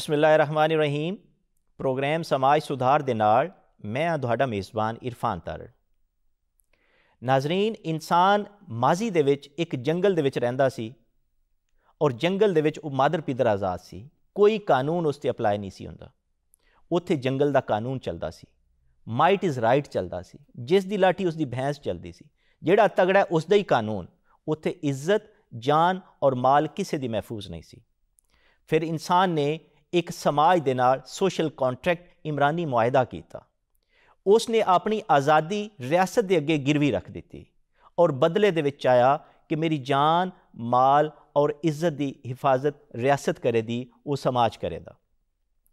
ਬਿਸਮਿਲ੍ਲਾਹਿਰਰਹਿਮਾਨਿਰਰਹੀਮ programme ਸਮਾਜ ਸੁਧਾਰ ਦੇ ਨਾਲ ਮੈਂ ਆ ਤੁਹਾਡਾ ਮੇਜ਼ਬਾਨ ਇਰਫਾਨ ਤਰ ਨਾਜ਼ਰੀਨ ਇਨਸਾਨ ਮਾਜ਼ੀ ਦੇ ਵਿੱਚ ਇੱਕ ਜੰਗਲ ਦੇ ਵਿੱਚ ਰਹਿੰਦਾ ਸੀ ਔਰ ਜੰਗਲ ਦੇ ਵਿੱਚ ਉਹ ਮਾਦਰ ਪਿਦਰ ਆਜ਼ਾਦ ਸੀ ਕੋਈ ਕਾਨੂੰਨ ਉਸ ਤੇ ਅਪਲਾਈ ਨਹੀਂ ਸੀ ਹੁੰਦਾ ਉੱਥੇ ਜੰਗਲ ਦਾ ਕਾਨੂੰਨ ਚੱਲਦਾ ਸੀ ਮਾਈਟ ਇਜ਼ ਰਾਈਟ ਚੱਲਦਾ ਸੀ ਜਿਸ ਦੀ ਲਾਠੀ ਉਸ ਦੀ ਭੈਂਸ ਚੱਲਦੀ ਸੀ ਜਿਹੜਾ ਤਗੜਾ ਉਸ ਦਾ ਹੀ ਕਾਨੂੰਨ ਉੱਥੇ ਇੱਜ਼ਤ ਜਾਨ ਔਰ ਮਾਲ ਕਿਸੇ ਦੀ ਮਹਿਫੂਜ਼ ਨਹੀਂ ਸੀ ਫਿਰ ਇਨਸਾਨ ਨੇ ਇੱਕ ਸਮਾਜ ਦੇ ਨਾਲ ਸੋਸ਼ਲ ਕੰਟਰੈਕਟ ਇਮਰਾਨੀ ਮੁਆਇਦਾ ਕੀਤਾ ਉਸ ਨੇ ਆਪਣੀ ਆਜ਼ਾਦੀ ਰਿਆਸਤ ਦੇ ਅੱਗੇ ਗਿਰਵੀ ਰੱਖ ਦਿੱਤੀ ਔਰ ਬਦਲੇ ਦੇ ਵਿੱਚ ਆਇਆ ਕਿ ਮੇਰੀ ਜਾਨ ਮਾਲ ਔਰ ਇੱਜ਼ਤ ਦੀ ਹਿਫਾਜ਼ਤ ਰਿਆਸਤ ਕਰੇਗੀ ਉਹ ਸਮਾਜ ਕਰੇਗਾ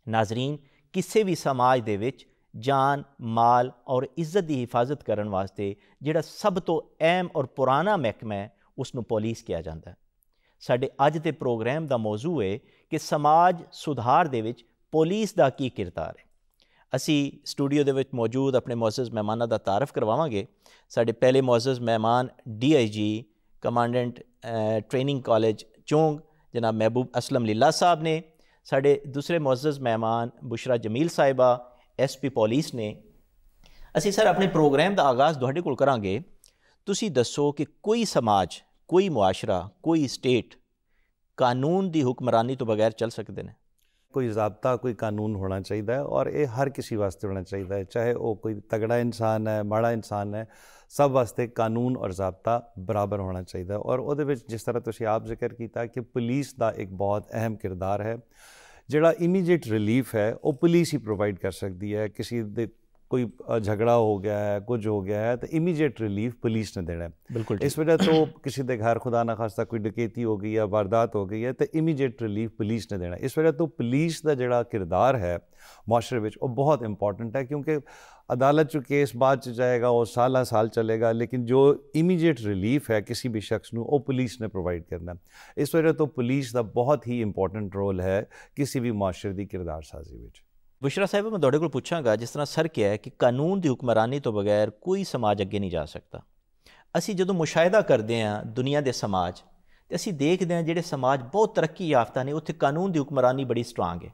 ਨਾਜ਼ਰੀਨ ਕਿਸੇ ਵੀ ਸਮਾਜ ਦੇ ਵਿੱਚ ਜਾਨ ਮਾਲ ਔਰ ਇੱਜ਼ਤ ਦੀ ਹਿਫਾਜ਼ਤ ਕਰਨ ਵਾਸਤੇ ਜਿਹੜਾ ਸਭ ਤੋਂ ਅਹਿਮ ਔਰ ਪੁਰਾਣਾ ਮਹਿਕਮਾ ਹੈ ਉਸ ਨੂੰ ਪੁਲਿਸ ਕਿਹਾ ਜਾਂਦਾ ਹੈ ਸਾਡੇ ਅੱਜ ਦੇ ਪ੍ਰੋਗਰਾਮ ਦਾ ਮੌਜੂ ਹੈ ਕਿ ਸਮਾਜ ਸੁਧਾਰ ਦੇ ਵਿੱਚ ਪੁਲਿਸ ਦਾ ਕੀ ਕਿਰਦਾਰ ਹੈ ਅਸੀਂ ਸਟੂਡੀਓ ਦੇ ਵਿੱਚ ਮੌਜੂਦ ਆਪਣੇ ਮੌਜ਼ਜ਼ ਮਹਿਮਾਨਾਂ ਦਾ ਤਾਰਫ ਕਰਵਾਵਾਂਗੇ ਸਾਡੇ ਪਹਿਲੇ ਮੌਜ਼ਜ਼ ਮਹਿਮਾਨ DIG commandant training college Chung ਜਨਾਬ ਮਹਿਬੂਬ ਅਸਲਮ ਲੀਲਾ ਸਾਹਿਬ ਨੇ ਸਾਡੇ ਦੂਸਰੇ ਮੌਜ਼ਜ਼ ਮਹਿਮਾਨ ਬੁਸ਼ਰਾ ਜਮੀਲ ਸਾਹਿਬਾ ਐਸਪੀ ਪੁਲਿਸ ਨੇ ਅਸੀਂ ਸਰ ਆਪਣੇ ਪ੍ਰੋਗਰਾਮ ਦਾ ਆਗਾਜ਼ ਤੁਹਾਡੇ ਕੋਲ ਕਰਾਂਗੇ ਤੁਸੀਂ ਦੱਸੋ ਕਿ ਕੋਈ ਸਮਾਜ ਕੋਈ ਮੁਆਸ਼ਰਾ ਕੋਈ ਸਟੇਟ ਕਾਨੂੰਨ ਦੀ ਹੁਕਮਰਾਨੀ ਤੋਂ ਬਗੈਰ ਚੱਲ ਸਕਦੇ ਨੇ ਕੋਈ ਜ਼ਾਬਤਾ ਕੋਈ ਕਾਨੂੰਨ ਹੋਣਾ ਚਾਹੀਦਾ ਹੈ ਔਰ ਇਹ ਹਰ ਕਿਸੇ ਵਾਸਤੇ ਹੋਣਾ ਚਾਹੀਦਾ ਹੈ ਚਾਹੇ ਉਹ ਕੋਈ ਤਗੜਾ ਇਨਸਾਨ ਹੈ ਮਾੜਾ ਇਨਸਾਨ ਹੈ ਸਭ ਵਾਸਤੇ ਕਾਨੂੰਨ ਔਰ ਜ਼ਾਬਤਾ ਬਰਾਬਰ ਹੋਣਾ ਚਾਹੀਦਾ ਔਰ ਉਹਦੇ ਵਿੱਚ ਜਿਸ ਤਰ੍ਹਾਂ ਤੁਸੀਂ ਆਪ ਜ਼ਿਕਰ ਕੀਤਾ ਕਿ ਪੁਲਿਸ ਦਾ ਇੱਕ ਬਹੁਤ ਅਹਿਮ ਕਿਰਦਾਰ ਹੈ ਜਿਹੜਾ ਇਮੀਡੀਏਟ ਰਿਲੀਫ ਹੈ ਉਹ ਪੁਲਿਸ ਹੀ ਪ੍ਰੋਵਾਈਡ ਕਰ ਸਕਦੀ ਹੈ ਕਿਸੇ ਦੇ ਕੋਈ ਝਗड़ा हो गया है कुछ हो गया है तो इमीडिएट रिलीफ पुलिस ने देना है बिल्कुल इस वजह तो किसी के घर खुदा ना खास्ता कोई डकैती हो गई या वारदात हो गई है तो इमीडिएट रिलीफ पुलिस ने देना इस वजह तो पुलिस का जोड़ा किरदार है मुआरे में वह बहुत इंपॉर्टेंट है क्योंकि अदालत जो केस बाद च जाएगा वो साल साल चलेगा लेकिन जो इमीडिएट रिलीफ है किसी भी शख्स को वो पुलिस ने प्रोवाइड करना इस वजह तो पुलिस का बहुत ही इंपॉर्टेंट रोल है किसी भी मुआरे की किरदार साजी में ਬੁਸ਼ਰਾ ਸਾਹਿਬ ਮੈਂ ਤੁਹਾਡੇ ਕੋਲ ਪੁੱਛਾਂਗਾ ਜਿਸ ਤਰ੍ਹਾਂ ਸਰ ਕਿਹਾ ਕਿ ਕਾਨੂੰਨ ਦੀ ਹੁਕਮਰਾਨੀ ਤੋਂ ਬਗੈਰ ਕੋਈ ਸਮਾਜ ਅੱਗੇ ਨਹੀਂ ਜਾ ਸਕਦਾ ਅਸੀਂ ਜਦੋਂ ਮੁਸ਼ਾਹਦਾ ਕਰਦੇ ਹਾਂ ਦੁਨੀਆ ਦੇ ਸਮਾਜ ਤੇ ਅਸੀਂ ਦੇਖਦੇ ਹਾਂ ਜਿਹੜੇ ਸਮਾਜ ਬਹੁਤ ਤਰੱਕੀ ਯਾਫਤਾ ਨੇ ਉੱਥੇ ਕਾਨੂੰਨ ਦੀ ਹੁਕਮਰਾਨੀ ਬੜੀ ਸਟਰੋਂਗ ਹੈ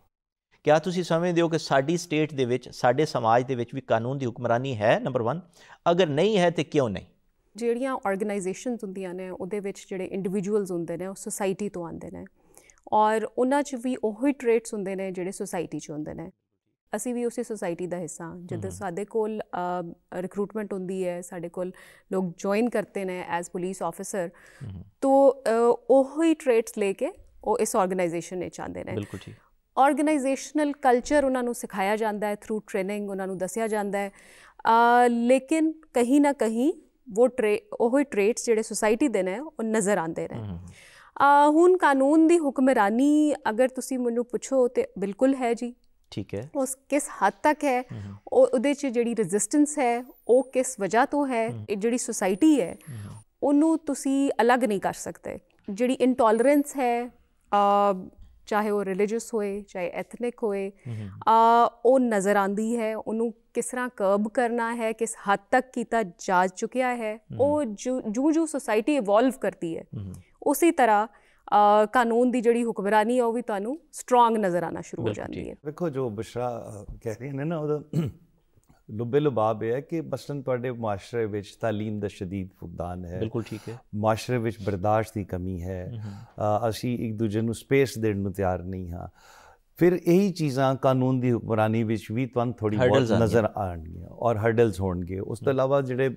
ਕਿਆ ਤੁਸੀਂ ਸਮਝਦੇ ਹੋ ਕਿ ਸਾਡੀ ਸਟੇਟ ਦੇ ਵਿੱਚ ਸਾਡੇ ਸਮਾਜ ਦੇ ਵਿੱਚ ਵੀ ਕਾਨੂੰਨ ਦੀ ਹੁਕਮਰਾਨੀ ਹੈ ਨੰਬਰ 1 ਅਗਰ ਨਹੀਂ ਹੈ ਤੇ ਕਿਉਂ ਨਹੀਂ ਜਿਹੜੀਆਂ ਆਰਗੇਨਾਈਜੇਸ਼ਨਸ ਹੁੰਦੀਆਂ ਨੇ ਉਹਦੇ ਵਿੱਚ ਜਿਹੜੇ ਇੰਡੀਵਿਜੂਅਲਸ ਹੁੰਦੇ ਨੇ ਉਹ ਸੋਸਾਇਟੀ ਤੋਂ ਆਉਂਦੇ ਨੇ ਔਰ ਉਹਨਾਂ 'ਚ ਵੀ ਉਹੀ ਟ੍ਰੇਟਸ ਹੁੰਦੇ ਨੇ ਜਿਹੜੇ ਸੋਸਾਇਟੀ 'ਚ ਹੁੰਦੇ ਨੇ ਅਸੀਂ ਵੀ ਉਸੇ ਸੋਸਾਇਟੀ ਦਾ ਹਿੱਸਾ ਹਾਂ ਜਦੋਂ ਸਾਡੇ ਕੋਲ ਰਿਕਰੂਟਮੈਂਟ ਹੁੰਦੀ ਹੈ ਸਾਡੇ ਕੋਲ ਲੋਕ ਜੁਆਇਨ ਕਰਤੇ ਨੇ ਐਜ਼ ਪੁਲਿਸ ਆਫੀਸਰ ਤੋ ਉਹ ਹੀ ਟ੍ਰੇਟਸ ਲੈ ਕੇ ਉਹ ਇਸ ਆਰਗੇਨਾਈਜੇਸ਼ਨ ਨੇ ਚਾਹਦੇ ਨੇ ਬਿਲਕੁਲ ਜੀ ਆਰਗੇਨਾਈਜੇਸ਼ਨਲ ਕਲਚਰ ਉਹਨਾਂ ਨੂੰ ਸਿਖਾਇਆ ਜਾਂਦਾ ਹੈ ਥਰੂ ਟ੍ਰੇਨਿੰਗ ਉਹਨਾਂ ਨੂੰ ਦੱਸਿਆ ਜਾਂਦਾ ਹੈ ਲੇਕਿਨ ਕਹੀਂ ਨਾ ਕਹੀਂ ਉਹ ਟ੍ਰੇ ਉਹ ਹੀ ਟ੍ਰੇਟਸ ਜਿਹੜੇ ਸੋਸਾਇਟੀ ਦੇ ਨੇ ਉਹ ਨਜ਼ਰ ਆਉਂਦੇ ਰਹੇ ਹੁਣ ਕਾਨੂੰਨ ਦੀ ਹੁਕਮਰਾਨੀ ਅਗਰ ਤੁਸੀਂ ਮੈਨੂੰ ਪੁੱਛੋ ਤੇ ਬਿਲਕੁਲ ਹੈ ਜੀ ਠੀਕ ਹੈ ਉਸ ਕਿਸ ਹੱਦ ਤੱਕ ਹੈ ਉਹਦੇ ਚ ਜਿਹੜੀ ਰੈਜ਼ਿਸਟੈਂਸ ਹੈ ਉਹ ਕਿਸ ਵਜ੍ਹਾ ਤੋਂ ਹੈ ਇਹ ਜਿਹੜੀ ਸੋਸਾਇਟੀ ਹੈ ਉਹਨੂੰ ਤੁਸੀਂ ਅਲੱਗ ਨਹੀਂ ਕਰ ਸਕਦੇ ਜਿਹੜੀ ਇਨਟੋਲਰੈਂਸ ਹੈ ਚਾਹੇ ਉਹ ਰਿਲੀਜੀਅਸ ਹੋਏ ਚਾਹੇ ਐਥਨਿਕ ਹੋਏ ਆ ਉਹ ਨਜ਼ਰ ਆਂਦੀ ਹੈ ਉਹਨੂੰ ਕਿਸ ਤਰ੍ਹਾਂ ਕਰਬ ਕਰਨਾ ਹੈ ਕਿਸ ਹੱਦ ਤੱਕ ਕੀਤਾ ਜਾ ਚੁੱਕਿਆ ਹੈ ਉਹ ਜੂ ਜੂ ਸੋਸਾਇਟੀ ਇਵੋਲਵ ਕਰਦੀ ਹੈ ਉਸੇ ਤਰ੍ਹਾਂ ਕਾਨੂੰਨ ਦੀ ਜਿਹੜੀ ਹੁਕਮਰਾਨੀ ਆ ਉਹ ਵੀ ਤੁਹਾਨੂੰ ਸਟਰੋਂਗ ਨਜ਼ਰ ਆਣਾ ਸ਼ੁਰੂ ਹੋ ਜਾਂਦੀ ਹੈ ਵੇਖੋ ਜੋ ਬਸ਼ਰਾ ਕਹਿ ਰਹੀ ਨੇ ਨਾ ਉਹ ਲੁਬੇ ਲੁਬਾਬ ਇਹ ਹੈ ਕਿ ਬਸਨ ਤੁਹਾਡੇ ਮਾਸ਼ਰੇ ਵਿੱਚ تعلیم ਦਾ شدید ਫੁਕਦਾਨ ਹੈ ਬਿਲਕੁਲ ਠੀਕ ਹੈ ਮਾਸ਼ਰੇ ਵਿੱਚ ਬਰਦਾਸ਼ਤ ਦੀ ਕਮੀ ਹੈ ਅਸੀਂ ਇੱਕ ਦੂਜੇ ਨੂੰ ਸਪੇਸ ਦੇਣ ਨੂੰ ਤਿਆਰ ਨਹੀਂ ਹਾਂ ਫਿਰ ਇਹੀ ਚੀਜ਼ਾਂ ਕਾਨੂੰਨ ਦੀ ਹੁਕਮਰਾਨੀ ਵਿੱਚ ਵੀ ਤੁਹਾਨੂੰ ਥੋੜੀ ਬਹੁਤ ਨਜ਼ਰ ਆਣਗੀਆਂ ਔਰ ਹਰਡਲਸ ਹੋਣਗੇ ਉਸ ਤੋਂ ਇਲਾਵਾ ਜਿਹੜੇ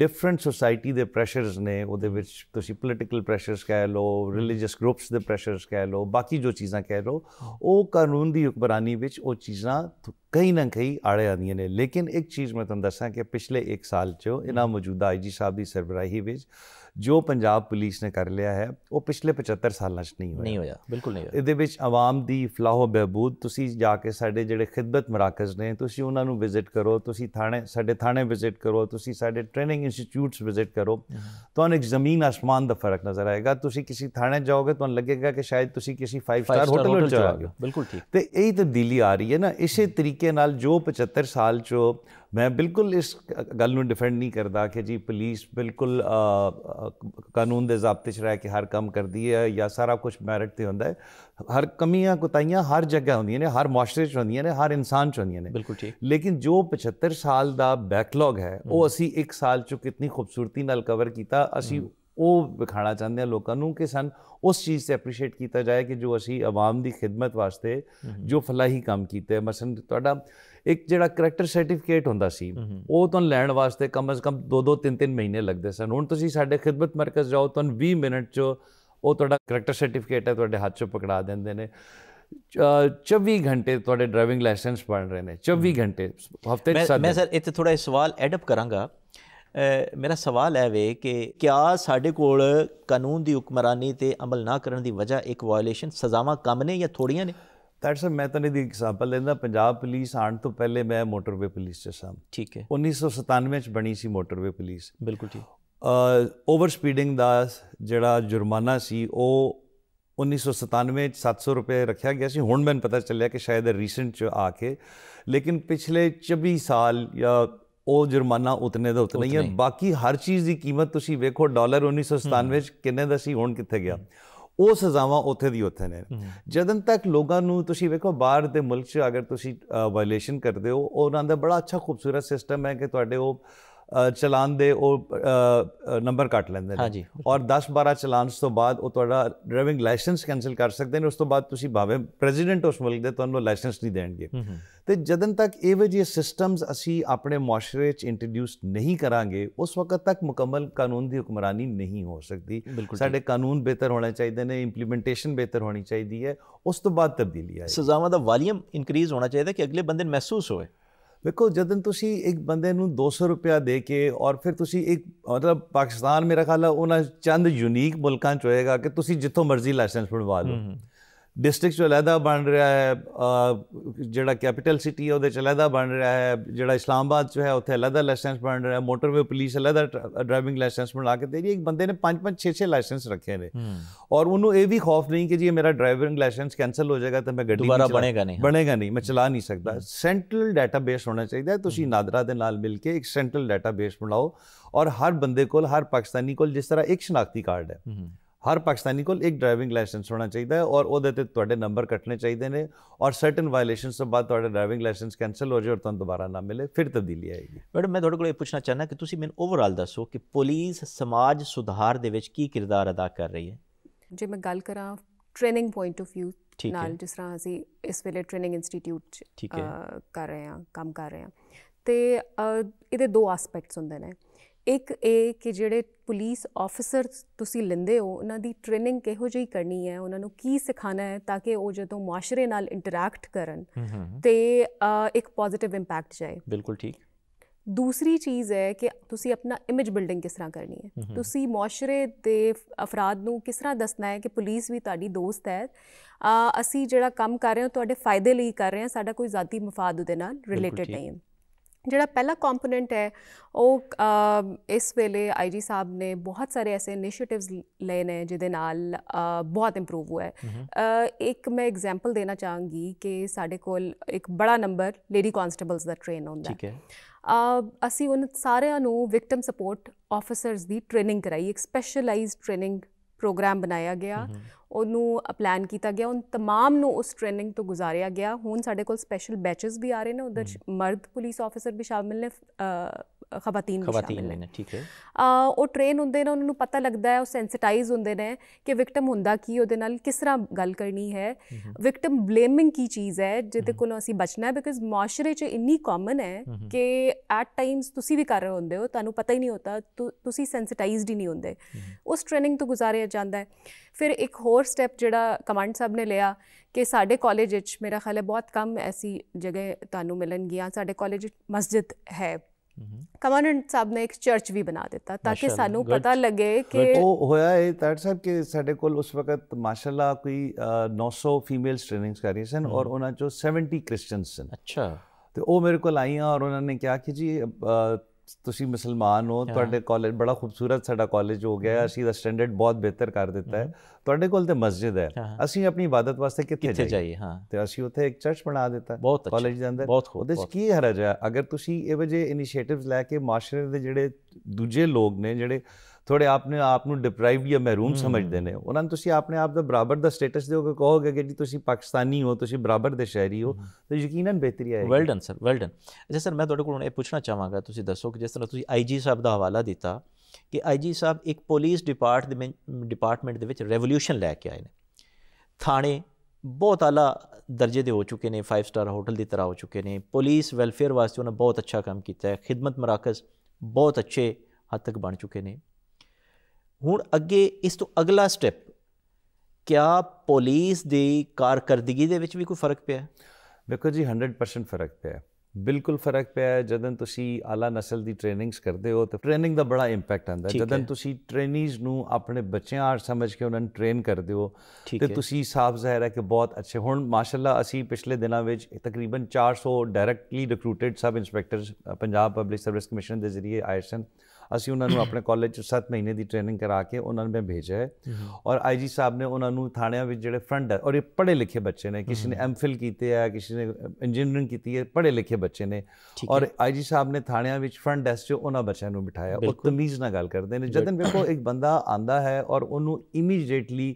ਡਿਫਰੈਂਟ ਸੋਸਾਇਟੀ ਦੇ ਪ੍ਰੈਸ਼ਰਸ ਨੇ ਉਹਦੇ ਵਿੱਚ ਤੁਸੀਂ ਪੋਲਿਟੀਕਲ ਪ੍ਰੈਸ਼ਰਸ ਕਹਿ ਲਓ ਰਿਲੀਜੀਅਸ ਗਰੁੱਪਸ ਦੇ ਪ੍ਰੈਸ਼ਰਸ ਕਹਿ ਲਓ ਬਾਕੀ ਜੋ ਚੀਜ਼ਾਂ ਕਹਿ ਲਓ ਉਹ ਕਾਨੂੰਨ ਦੀ ਹੁਕਮਰਾਨੀ ਵਿੱਚ ਉਹ ਚੀਜ਼ਾਂ ਕਈ ਨਾ ਕਈ ਆੜੇ ਆਉਂਦੀਆਂ ਨੇ ਲੇਕਿਨ ਇੱਕ ਚੀਜ਼ ਮੈਂ ਤੁਹਾਨੂੰ ਦੱਸਾਂ ਕਿ ਪਿਛਲੇ 1 ਸਾਲ 'ਚ ਇਹਨਾਂ ਮੌਜੂਦਾ ਆਈਜੀ ਸਾਹਿਬ ਦੀ ਸਰਬਰਾਹੀ ਵਿੱਚ ਜੋ ਪੰਜਾਬ ਪੁਲਿਸ ਨੇ ਕਰ ਲਿਆ ਹੈ ਉਹ ਪਿਛਲੇ 75 ਸਾਲਾਂ 'ਚ ਨਹੀਂ ਹੋਇਆ ਨਹੀਂ ਹੋਇਆ ਬਿਲਕੁਲ ਨਹੀਂ ਹੋਇਆ ਇਹਦੇ ਵਿੱਚ ਆਵਾਮ ਦੀ ਫਲਾਹੋ ਬਹਿਬੂਦ ਤੁਸੀਂ ਜਾ ਕੇ ਸਾਡੇ ਜਿਹੜੇ ਖਿਦਮਤ ਮਰਾਕਜ਼ ਨੇ ਤੁਸੀਂ ਉਹਨਾਂ ਨੂੰ ਵਿਜ਼ਿਟ ਕਰੋ ਤੁਸੀਂ ਥਾਣੇ ਸਾਡੇ ਥਾਣੇ ਵਿਜ਼ਿਟ ਕਰੋ ਤੁਸੀਂ ਸਾਡੇ ਟ੍ਰੇਨਿੰਗ ਇੰਸਟੀਚਿਊਟਸ ਵਿਜ਼ਿਟ ਕਰੋ ਤੁਹਾਨੂੰ ਇੱਕ ਜ਼ਮੀਨ ਅਸਮਾਨ ਦਾ ਫਰਕ ਨਜ਼ਰ ਆਏਗਾ ਤੁਸੀਂ ਕਿਸੇ ਥਾਣੇ ਜਾਓਗੇ ਤੁਹਾਨੂੰ ਲੱਗੇਗਾ ਕਿ ਸ਼ਾਇਦ ਤੁਸੀਂ ਕਿਸੇ 5 ਸਟਾਰ ਹੋਟਲ ਵਿੱਚ ਜਾਓਗੇ ਬਿਲਕੁਲ ਠੀਕ ਤੇ ਇਹ ਤਬਦੀਲੀ ਆ ਰਹੀ ਹੈ ਨਾ ਇਸੇ ਤਰੀਕੇ ਨਾਲ ਜੋ 75 ਸਾਲ ਚੋ मैं बिल्कुल इस गल डिफेंड नहीं करता कि जी पुलिस बिल्कुल कानून के जबते च रह के हर काम करती है या सारा कुछ मैरिट से होंगे हर कमियाँ कुताइया हर जगह होंगे ने हर मुआरे होंगे हर इंसान च होंदिया ने बिल्कुल ठीक लेकिन जो पचहत्तर साल का बैकलॉग है वो हम्म। असी एक साल चु कितनी खूबसूरती कवर किया असी हम्म। ਉਹ ਵਿਖਾਣਾ ਚਾਹੁੰਦੇ ਆ ਲੋਕਾਂ ਨੂੰ ਕਿ ਸਨ ਉਸ ਚੀਜ਼ ਤੇ ਅਪਰੀਸ਼ੀਏਟ ਕੀਤਾ ਜਾਏ ਕਿ ਜੋ ਅਸੀਂ ਆਵਾਮ ਦੀ ਖਿਦਮਤ ਵਾਸਤੇ ਜੋ ਫਲਾਹੀ ਕੰਮ ਕੀਤੇ ਮਸਨ ਤੁਹਾਡਾ ਇੱਕ ਜਿਹੜਾ ਕੈਰੈਕਟਰ ਸਰਟੀਫਿਕੇਟ ਹੁੰਦਾ ਸੀ ਉਹ ਤੁਹਾਨੂੰ ਲੈਣ ਵਾਸਤੇ ਕਮ ਸੇ ਕਮ 2-2 3-3 ਮਹੀਨੇ ਲੱਗਦੇ ਸਨ ਹੁਣ ਤੁਸੀਂ ਸਾਡੇ ਖਿਦਮਤ ਮਰਕਜ਼ ਜਾਓ ਤੁਹਾਨੂੰ 20 ਮਿੰਟ ਚ ਉਹ ਤੁਹਾਡਾ ਕੈਰੈਕਟਰ ਸਰਟੀਫਿਕੇਟ ਹੈ ਤੁਹਾਡੇ ਹੱਥ 'ਚ ਪਕੜਾ ਦਿੰਦੇ ਨੇ 24 ਘੰਟੇ ਤੁਹਾਡੇ ਡਰਾਈਵਿੰਗ ਲਾਇਸੈਂਸ ਬਣ ਰਹੇ ਨੇ 24 ਘੰਟੇ ਹਫਤੇ 'ਚ ਮੈਂ ਸਰ ਇੱਥੇ ਥੋੜਾ ਇਹ ਸਵਾਲ ਐਡ ਅਪ ਕਰਾਂਗਾ मेरा सवाल है वे कि क्या साढ़े को कानून की हुक्मरानी से अमल ना कर वजह एक वायोलेशन सजाव कम ने या थोड़िया ने डॉक्टर साहब मैं तुम्हें एग्जाम्पल लेंदा पंजाब पुलिस आने तो पहले मैं मोटरवे पुलिस से सब ठीक है उन्नीस सौ सतानवे बनी सी मोटरवे पुलिस बिल्कुल ठीक ओवर स्पीडिंग का जोड़ा जुर्माना सी उन्नीस सौ सतानवे सत्त सौ रुपये रख्या गया से हूँ मैंने पता चलिया कि शायद रीसेंट आके लेकिन पिछले चौबीस साल या ਉਹ ਜੁਰਮਾਨਾ ਉਤਨੇ ਦਾ ਉਤਨਾ ਹੀ ਹੈ ਬਾਕੀ ਹਰ ਚੀਜ਼ ਦੀ ਕੀਮਤ ਤੁਸੀਂ ਵੇਖੋ ਡਾਲਰ 1997 ਵਿੱਚ ਕਿੰਨੇ ਦਾ ਸੀ ਹੁਣ ਕਿੱਥੇ ਗਿਆ ਉਹ ਸਜ਼ਾਵਾਂ ਉੱਥੇ ਦੀ ਉੱਥੇ ਨੇ ਜਦੋਂ ਤੱਕ ਲੋਕਾਂ ਨੂੰ ਤੁਸੀਂ ਵੇਖੋ ਬਾਹਰ ਦੇ ਮੁਲਕ 'ਚ ਅਗਰ ਤੁਸੀਂ ਵਾਇਲੇਸ਼ਨ ਕਰਦੇ ਹੋ ਉਹਨਾਂ ਦਾ ਬੜਾ ਅੱਛਾ ਖੂਬਸੂਰਤ ਸਿਸਟਮ ਹੈ ਕਿ ਤੁਹਾਡੇ ਉਹ ਚਲਾਨ ਦੇ ਉਹ ਨੰਬਰ ਕੱਟ ਲੈਂਦੇ ਨੇ ਹਾਂਜੀ ਔਰ 10 12 ਚਲਾਨਸ ਤੋਂ ਬਾਅਦ ਉਹ ਤੁਹਾਡਾ ਡਰਾਈਵਿੰਗ ਲਾਇਸੈਂਸ ਕੈਨਸਲ ਕਰ ਸਕਦੇ ਨੇ ਉਸ ਤੋਂ ਬਾਅਦ ਤੁਸੀਂ ਭਾਵੇਂ ਪ੍ਰੈਜ਼ੀਡੈਂਟ ਉਸ ਮੁਲਕ ਦੇ ਤੁਹਾਨੂੰ ਲਾਇਸੈਂਸ ਨਹੀਂ ਦੇਣਗੇ ਤੇ ਜਦੋਂ ਤੱਕ ਇਹੋ ਜਿਹੇ ਸਿਸਟਮਸ ਅਸੀਂ ਆਪਣੇ ਮੁਆਸ਼ਰੇ 'ਚ ਇੰਟਰੋਡਿਊਸ ਨਹੀਂ ਕਰਾਂਗੇ ਉਸ ਵਕਤ ਤੱਕ ਮੁਕੰਮਲ ਕਾਨੂੰਨ ਦੀ ਹੁਕਮਰਾਨੀ ਨਹੀਂ ਹੋ ਸਕਦੀ ਸਾਡੇ ਕਾਨੂੰਨ ਬਿਹਤਰ ਹੋਣੇ ਚਾਹੀਦੇ ਨੇ ਇੰਪਲੀਮੈਂਟੇਸ਼ਨ ਬਿਹਤਰ ਹੋਣੀ ਚਾਹੀਦੀ ਹੈ ਉਸ ਤੋਂ ਬਾਅਦ ਤਬਦੀਲੀ ਆਏ ਸਜ਼ਾਵਾਂ ਦਾ ਵਾਲੀਅਮ ਇਨਕਰੀਜ਼ ਹੋਣਾ ਚਾਹੀਦਾ ਕਿ ਅਗਲੇ ਬੰਦੇ ਨੂੰ ਮਹਿਸੂਸ ਹੋਵੇ ਵੇਖੋ ਜਦੋਂ ਤੁਸੀਂ ਇੱਕ ਬੰਦੇ ਨੂੰ 200 ਰੁਪਿਆ ਦੇ ਕੇ ਔਰ ਫਿਰ ਤੁਸੀਂ ਇੱਕ ਮਤਲਬ ਪਾਕਿਸਤਾਨ ਮੇਰਾ ਖਿਆਲ ਹੈ ਉਹਨਾਂ ਚੰਦ ਯੂਨੀਕ ਮੁਲਕਾਂ ਚ ਹੋਏਗਾ ਕਿ ਤੁਸੀਂ ਜਿੱਥੋਂ ਮਰਜ਼ੀ ਲਾਇਸੈਂਸ ਬਣਵਾ ਲਓ डिस्ट्रिक्ट अलहदा बन रहा है जो कैपीटल सिटी है अलहदा बन रहा है जोड़ा इस्लामाबाद जो है उत्तर अलहदा लाइसेंस बन रहा है मोटरवे पुलिस अलहदा ड्राइविंग लाइसेंस बना के दे एक बंद ने पांच पांच छः छः लाइसेंस रखे ने हम्म। और उन्होंने ये भी खौफ नहीं कि जी मेरा ड्राइविंग लाइसेंस कैंसल हो जाएगा तो मैं गड्डी बनेगा नहीं बनेगा नहीं, मैं चला नहीं सकता हम्म। सेंट्रल डाटा बेस होना चाहिए तुम हम्म। नादरा के नाल मिलकर एक सेंट्रल डाटा बेस बनाओ और हर बंद को हर पाकिस्तानी को जिस तरह एक शनाख्ती कार्ड है ਹਰ ਪਾਕਿਸਤਾਨੀ ਕੋਲ ਇੱਕ ਡਰਾਈਵਿੰਗ ਲਾਇਸੈਂਸ ਹੋਣਾ ਚਾਹੀਦਾ ਹੈ ਔਰ ਉਹਦੇ ਤੇ ਤੁਹਾਡੇ ਨੰਬਰ ਕੱਟਣੇ ਚਾਹੀਦੇ ਨੇ ਔਰ ਸਰਟਨ ਵਾਇਲੇਸ਼ਨਸ ਤੋਂ ਬਾਅਦ ਤੁਹਾਡਾ ਡਰਾਈਵਿੰਗ ਲਾਇਸੈਂਸ ਕੈਨਸਲ ਹੋ ਜਾਏ ਔਰ ਤੁਹਾਨੂੰ ਦੁਬਾਰਾ ਨਾ ਮਿਲੇ ਫਿਰ ਤਬਦੀਲੀ ਆਏਗੀ ਮੈਡਮ ਮੈਂ ਤੁਹਾਡੇ ਕੋਲ ਇਹ ਪੁੱਛਣਾ ਚਾਹਨਾ ਕਿ ਤੁਸੀਂ ਮੈਨੂੰ ਓਵਰਆਲ ਦੱਸੋ ਕਿ ਪੁਲਿਸ ਸਮਾਜ ਸੁਧਾਰ ਦੇ ਵਿੱਚ ਕੀ ਕਿਰਦਾਰ ਅਦਾ ਕਰ ਰਹੀ ਹੈ ਜੇ ਮੈਂ ਗੱਲ ਕਰਾਂ ਟ੍ਰੇਨਿੰਗ ਪੁਆਇੰਟ ਆਫ View ਨਾਲ ਜਿਸ ਤਰ੍ਹਾਂ ਅਸੀਂ ਇਸ ਵੇਲੇ ਟ੍ਰੇਨਿੰਗ ਇੰਸਟੀਚਿਊਟ ਕਰ ਰਹੇ ਹਾਂ ਕੰਮ ਕਰ ਰਹੇ ਹਾਂ ਤੇ ਇਹਦੇ ਦੋ ਐਸਪੈਕਟਸ ਹੁੰਦੇ ਨੇ ਇੱਕ ਇਹ ਕਿ ਜਿਹੜੇ ਪੁਲਿਸ ਆਫੀਸਰ ਤੁਸੀਂ ਲੈਂਦੇ ਹੋ ਉਹਨਾਂ ਦੀ ਟ੍ਰੇਨਿੰਗ ਕਿਹੋ ਜਿਹੀ ਕਰਨੀ ਹੈ ਉਹਨਾਂ ਨੂੰ ਕੀ ਸਿਖਾਣਾ ਹੈ ਤਾਂ ਕਿ ਉਹ ਜਦੋਂ ਮਾਸ਼ਰੇ ਨਾਲ ਇੰਟਰੈਕਟ ਕਰਨ ਤੇ ਇੱਕ ਪੋਜ਼ਿਟਿਵ ਇੰਪੈਕਟ ਜਾਏ ਬਿਲਕੁਲ ਠੀਕ ਦੂਸਰੀ ਚੀਜ਼ ਹੈ ਕਿ ਤੁਸੀਂ ਆਪਣਾ ਇਮੇਜ ਬਿਲਡਿੰਗ ਕਿਸ ਤਰ੍ਹਾਂ ਕਰਨੀ ਹੈ ਤੁਸੀਂ ਮਾਸ਼ਰੇ ਦੇ ਅਫਰਾਦ ਨੂੰ ਕਿਸ ਤਰ੍ਹਾਂ ਦੱਸਣਾ ਹੈ ਕਿ ਪੁਲਿਸ ਵੀ ਤੁਹਾਡੀ ਦੋਸਤ ਹੈ ਅਸੀਂ ਜਿਹੜਾ ਕੰਮ ਕਰ ਰਹੇ ਹਾਂ ਤੁਹਾਡੇ ਫਾਇਦੇ ਲਈ ਕਰ ਰਹੇ ਹਾਂ ਸਾਡਾ ਕੋਈ ਜ਼ਾਤੀ ਮਫਾਦ ਉਹਦੇ ਨਾਲ ਰਿਲੇਟਡ ਨਹੀਂ ਹੈ ਜਿਹੜਾ ਪਹਿਲਾ ਕੰਪੋਨੈਂਟ ਹੈ ਉਹ ਇਸ ਵੇਲੇ ਆਈਜੀ ਸਾਹਿਬ ਨੇ ਬਹੁਤ ਸਾਰੇ ਐਸੇ ਇਨੀਸ਼ੀਏਟਿਵਸ ਲਏ ਨੇ ਜਿਹਦੇ ਨਾਲ ਬਹੁਤ ਇੰਪਰੂਵ ਹੋਇਆ ਹੈ ਇੱਕ ਮੈਂ ਐਗਜ਼ਾਮਪਲ ਦੇਣਾ ਚਾਹਾਂਗੀ ਕਿ ਸਾਡੇ ਕੋਲ ਇੱਕ ਬੜਾ ਨੰਬਰ ਲੇਡੀ ਕਨਸਟੇਬਲਸ ਦਾ ਟ੍ਰੇਨ ਹੁੰਦਾ ਠੀਕ ਹੈ ਅਸੀਂ ਉਹਨਾਂ ਸਾਰਿਆਂ ਨੂੰ ਵਿਕਟਮ ਸਪੋਰਟ ਆਫੀਸਰਸ ਦੀ ਟ੍ਰੇਨਿੰਗ ਕਰਾਈ ਇੱਕ ਸਪੈਸ਼ਲਾਈਜ਼ਡ ਟ੍ਰੇਨਿੰਗ ਪ੍ਰੋਗਰਾਮ ਬਣਾਇਆ ਗਿਆ ਉਹਨੂੰ ਪਲਾਨ ਕੀਤਾ ਗਿਆ ਉਹਨ तमाम ਨੂੰ ਉਸ ਟ੍ਰੇਨਿੰਗ ਤੋਂ ਗੁਜ਼ਾਰਿਆ ਗਿਆ ਹੁਣ ਸਾਡੇ ਕੋਲ ਸਪੈਸ਼ਲ ਬੈਚਸ ਵੀ ਆ ਰਹੇ ਨੇ ਉਧਰ ਮਰਦ ਪੁਲਿਸ ਆਫੀਸਰ ਵੀ ਸ਼ਾਮਿਲ ਨੇ ਖਵਾਤੀਨ ਸ਼ਾਮਿਲ ਨੇ ਠੀਕ ਹੈ ਉਹ ਟ੍ਰੇਨ ਹੁੰਦੇ ਨੇ ਉਹਨਾਂ ਨੂੰ ਪਤਾ ਲੱਗਦਾ ਹੈ ਉਹ ਸੈਂਸਿਟਾਈਜ਼ ਹੁੰਦੇ ਨੇ ਕਿ ਵਿਕਟਮ ਹੁੰਦਾ ਕੀ ਉਹਦੇ ਨਾਲ ਕਿਸ ਤਰ੍ਹਾਂ ਗੱਲ ਕਰਨੀ ਹੈ ਵਿਕਟਮ ਬਲੇਮਿੰਗ ਕੀ ਚੀਜ਼ ਹੈ ਜਿਹਦੇ ਕੋਲੋਂ ਅਸੀਂ ਬਚਣਾ ਹੈ ਬਿਕਾਜ਼ ਮਾਸ਼ਰੇ 'ਚ ਇੰਨੀ ਕਾਮਨ ਹੈ ਕਿ ਐਟ ਟਾਈਮਸ ਤੁਸੀਂ ਵੀ ਕਰ ਰਹੇ ਹੁੰਦੇ ਹੋ ਤੁਹਾਨੂੰ ਪਤਾ ਹੀ ਨਹੀਂ ਹੁੰਦਾ ਤੁਸੀਂ ਸੈਂਸਿਟਾਈਜ਼ਡ ਹੀ ਨਹੀਂ ਹੁੰਦੇ ਉਸ ਟ੍ਰੇਨਿੰਗ ਤੋਂ ਗੁਜ਼ਾਰਿਆ ਜਾਂਦਾ ਹੈ ਫਿਰ ਇੱਕ ਹੋਰ ਸਟੈਪ ਜਿਹੜਾ ਕਮਾਂਡ ਸਾਹਿਬ ਨੇ ਲਿਆ ਕਿ ਸਾਡੇ ਕਾਲਜ ਵਿੱਚ ਮੇਰਾ ਖਿਆਲ ਹੈ ਬਹੁਤ ਕਮ ਐਸੀ ਜਗ੍ਹਾ ਤੁਹਾਨੂੰ ਮਿਲਣ ਗਿਆ ਸਾਡੇ ਕਾਲਜ ਵਿੱਚ ਮਸਜਿਦ ਹੈ Mm-hmm. ਕਮਾਂਡੈਂਟ ਸਾਹਿਬ ਨੇ ਇੱਕ ਚਰਚ ਵੀ ਬਣਾ ਦਿੱਤਾ ਤਾਂ ਕਿ ਸਾਨੂੰ ਪਤਾ ਲੱਗੇ ਕਿ ਉਹ ਹੋਇਆ ਹੈ ਤਾਰ ਸਾਹਿਬ ਕਿ ਸਾਡੇ ਕੋਲ ਉਸ ਵਕਤ ਮਾਸ਼ਾਅੱਲਾ ਕੋਈ 900 ਫੀਮੇਲਸ ਟ੍ਰੇਨਿੰਗਸ ਕਰ ਰਹੀ ਸਨ mm-hmm. ਔਰ ਉਹਨਾਂ ਚੋਂ 70 ਕ੍ਰਿਸਚੀਅਨਸ ਸਨ ਅੱਛਾ ਤੇ ਉਹ ਮੇਰੇ ਕੋਲ ਆਈਆਂ ਔਰ ਉਹਨਾਂ ਨੇ ਕਿਹਾ ਕਿ ਜੀ ਤੁਸੀਂ ਮੁਸਲਮਾਨ ਹੋ ਤੁਹਾਡੇ ਕਾਲਜ ਬੜਾ ਖੂਬਸੂਰਤ ਸਾਡਾ ਕਾਲਜ ਹੋ ਗਿਆ ਅਸੀਂ ਦਾ ਸਟੈਂਡਰਡ ਬਹੁਤ ਬਿਹਤਰ ਕਰ ਦਿੱਤਾ ਹੈ ਤੁਹਾਡੇ ਕੋਲ ਤੇ ਮਸਜਿਦ ਹੈ ਅਸੀਂ ਆਪਣੀ ਇਬਾਦਤ ਵਾਸਤੇ ਕਿੱਥੇ ਜਾਈਏ ਹਾਂ ਤੇ ਅਸੀਂ ਉੱਥੇ ਇੱਕ ਚਰਚ ਬਣਾ ਦਿੱਤਾ ਕਾਲਜ ਦੇ ਅੰਦਰ ਉਹਦੇ ਵਿੱਚ ਕੀ ਹਰਜ ਹੈ ਅਗਰ ਤੁਸੀਂ ਇਹੋ ਜਿਹੇ ਇਨੀਸ਼ੀਏਟਿਵਸ ਲੈ ਕੇ ਮਾਸ਼ਰੇ ਦੇ ਜਿਹੜੇ ਦੂਜੇ ਲੋਕ ਨੇ ਜਿਹੜੇ ਥੋੜੇ ਆਪਨੇ ਆਪ ਨੂੰ ਡਿਪਰਾਈਵ ਜਾਂ ਮਹਿਰੂਮ ਸਮਝਦੇ ਨੇ ਉਹਨਾਂ ਨੂੰ ਤੁਸੀਂ ਆਪਣੇ ਆਪ ਦਾ ਬਰਾਬਰ ਦਾ ਸਟੇਟਸ ਦਿਓਗੇ ਕਹੋਗੇ ਕਿ ਜੀ ਤੁਸੀਂ ਪਾਕਿਸਤਾਨੀ ਹੋ ਤੁਸੀਂ ਬਰਾਬਰ ਦੇ ਸ਼ਹਿਰੀ ਹੋ ਤਾਂ ਯਕੀਨਨ ਬਿਹਤਰੀ ਆਏਗੀ well done sir well done ਅੱਛਾ ਸਰ ਮੈਂ ਤੁਹਾਡੇ ਕੋਲੋਂ ਇਹ ਪੁੱਛਣਾ ਚਾਹਾਂਗਾ ਤੁਸੀਂ ਦੱਸੋ ਕਿ ਜਿਸ ਤਰ੍ਹਾਂ ਤੁਸੀਂ ਆਈਜੀ ਸਾਹਿਬ ਦਾ ਹਵਾਲਾ ਦਿੱਤਾ ਕਿ ਆਈਜੀ ਸਾਹਿਬ ਇੱਕ ਪੁਲਿਸ ਡਿਪਾਰਟਮੈਂਟ ਦੇ ਵਿੱਚ ਰੈਵੋਲੂਸ਼ਨ ਲੈ ਕੇ ਆਏ ਨੇ ਥਾਣੇ ਬਹੁਤ ਆਲਾ ਦਰਜੇ ਦੇ ਹੋ ਚੁੱਕੇ ਨੇ 5 ਸਟਾਰ ਹੋਟਲ ਦੀ ਤਰ੍ਹਾਂ ਹੋ ਚੁੱਕੇ ਨੇ ਪੁਲਿਸ ਵੈਲਫੇਅਰ ਵਾਸਤੇ ਉਹਨਾਂ ਬਹੁਤ ਅੱਛਾ ਕੰਮ ਕੀਤਾ ਹੈ ਖਿਦਮਤ ਮਰਾਕਜ਼ ਬਹੁਤ ਅੱਛੇ ਹੱਦ ਤੱਕ ਬਣ ਚੁੱਕੇ ਨੇ ਹੁਣ ਅੱਗੇ ਇਸ ਤੋਂ ਅਗਲਾ ਸਟੈਪ ਕਿਆ ਪੁਲਿਸ ਦੀ ਕਾਰਕਰਦਗੀ ਦੇ ਵਿੱਚ ਵੀ ਕੋਈ ਫਰਕ ਪਿਆ ਵੇਖੋ ਜੀ 100% ਫਰਕ ਪਿਆ ਬਿਲਕੁਲ ਫਰਕ ਪਿਆ ਹੈ ਜਦੋਂ ਤੁਸੀਂ ਆਲਾ ਨਸਲ ਦੀ ਟ੍ਰੇਨਿੰਗਸ ਕਰਦੇ ਹੋ ਤਾਂ ਟ੍ਰੇਨਿੰਗ ਦਾ ਬੜਾ ਇੰਪੈਕਟ ਆਉਂਦਾ ਹੈ ਜਦੋਂ ਤੁਸੀਂ ਟ੍ਰੇਨੀਜ਼ ਨੂੰ ਆਪਣੇ ਬੱਚਿਆਂ ਆਰ ਸਮਝ ਕੇ ਉਹਨਾਂ ਨੂੰ ਟ੍ਰੇਨ ਕਰਦੇ ਹੋ ਤੇ ਤੁਸੀਂ ਸਾਫ ਜ਼ਾਹਿਰ ਹੈ ਕਿ ਬਹੁਤ ਅੱਛੇ ਹੁਣ ਮਾਸ਼ਾਅੱਲਾ ਅਸੀਂ ਪਿਛਲੇ ਦਿਨਾਂ ਵਿੱਚ ਤਕਰੀਬਨ 400 directly recruited sub inspectors Punjab public service commission ਦੇ ਜ਼ਰੀਏ ਆਏ ਸਨ ਅਸੀਂ ਉਹਨਾਂ ਨੂੰ ਆਪਣੇ ਕਾਲਜ 'ਚ 7 ਮਹੀਨੇ ਦੀ ਟ੍ਰੇਨਿੰਗ ਕਰਾ ਕੇ ਉਹਨਾਂ ਨੂੰ ਭੇਜਿਆ ਹੈ ਔਰ ਆਈਜੀ ਸਾਹਿਬ ਨੇ ਉਹਨਾਂ ਨੂੰ ਥਾਣਿਆਂ ਵਿੱਚ ਜਿਹੜੇ ਫਰੰਟ ਔਰ ਇਹ ਪੜ੍ਹੇ ਲਿਖੇ ਬੱਚੇ ਨੇ ਕਿਸੇ ਨੇ ਐਮਫਿਲ ਕੀਤੇ ਆ ਕਿਸੇ ਨੇ ਇੰਜੀਨੀਅਰਿੰਗ ਕੀਤੀ ਹੈ ਪੜ੍ਹੇ ਲਿਖੇ ਬੱਚੇ ਨੇ ਔਰ ਆਈਜੀ ਸਾਹਿਬ ਨੇ ਥਾਣਿਆਂ ਵਿੱਚ ਫਰੰਟ ਡੈਸਕ ਜੋ ਉਹਨਾਂ ਬੱਚਿਆਂ ਨੂੰ ਬਿਠਾਇਆ ਉਹ ਤਮੀਜ਼ ਨਾਲ ਗੱਲ ਕਰਦੇ ਨੇ ਜਦੋਂ ਵੇਖੋ ਇੱਕ ਬੰਦਾ ਆਂਦਾ ਹੈ ਔਰ ਉਹਨੂੰ ਇਮੀਡੀਏਟਲੀ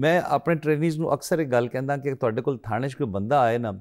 ਮੈਂ ਆਪਣੇ ਟ੍ਰੇਨਿੰਗਸ ਨੂੰ ਅਕਸਰ ਇਹ ਗੱਲ ਕਹਿੰਦਾ ਕਿ ਤੁਹਾਡੇ ਕੋਲ ਥਾਣੇ 'ਚ ਕੋਈ ਬੰਦਾ ਆਏ ਨਾ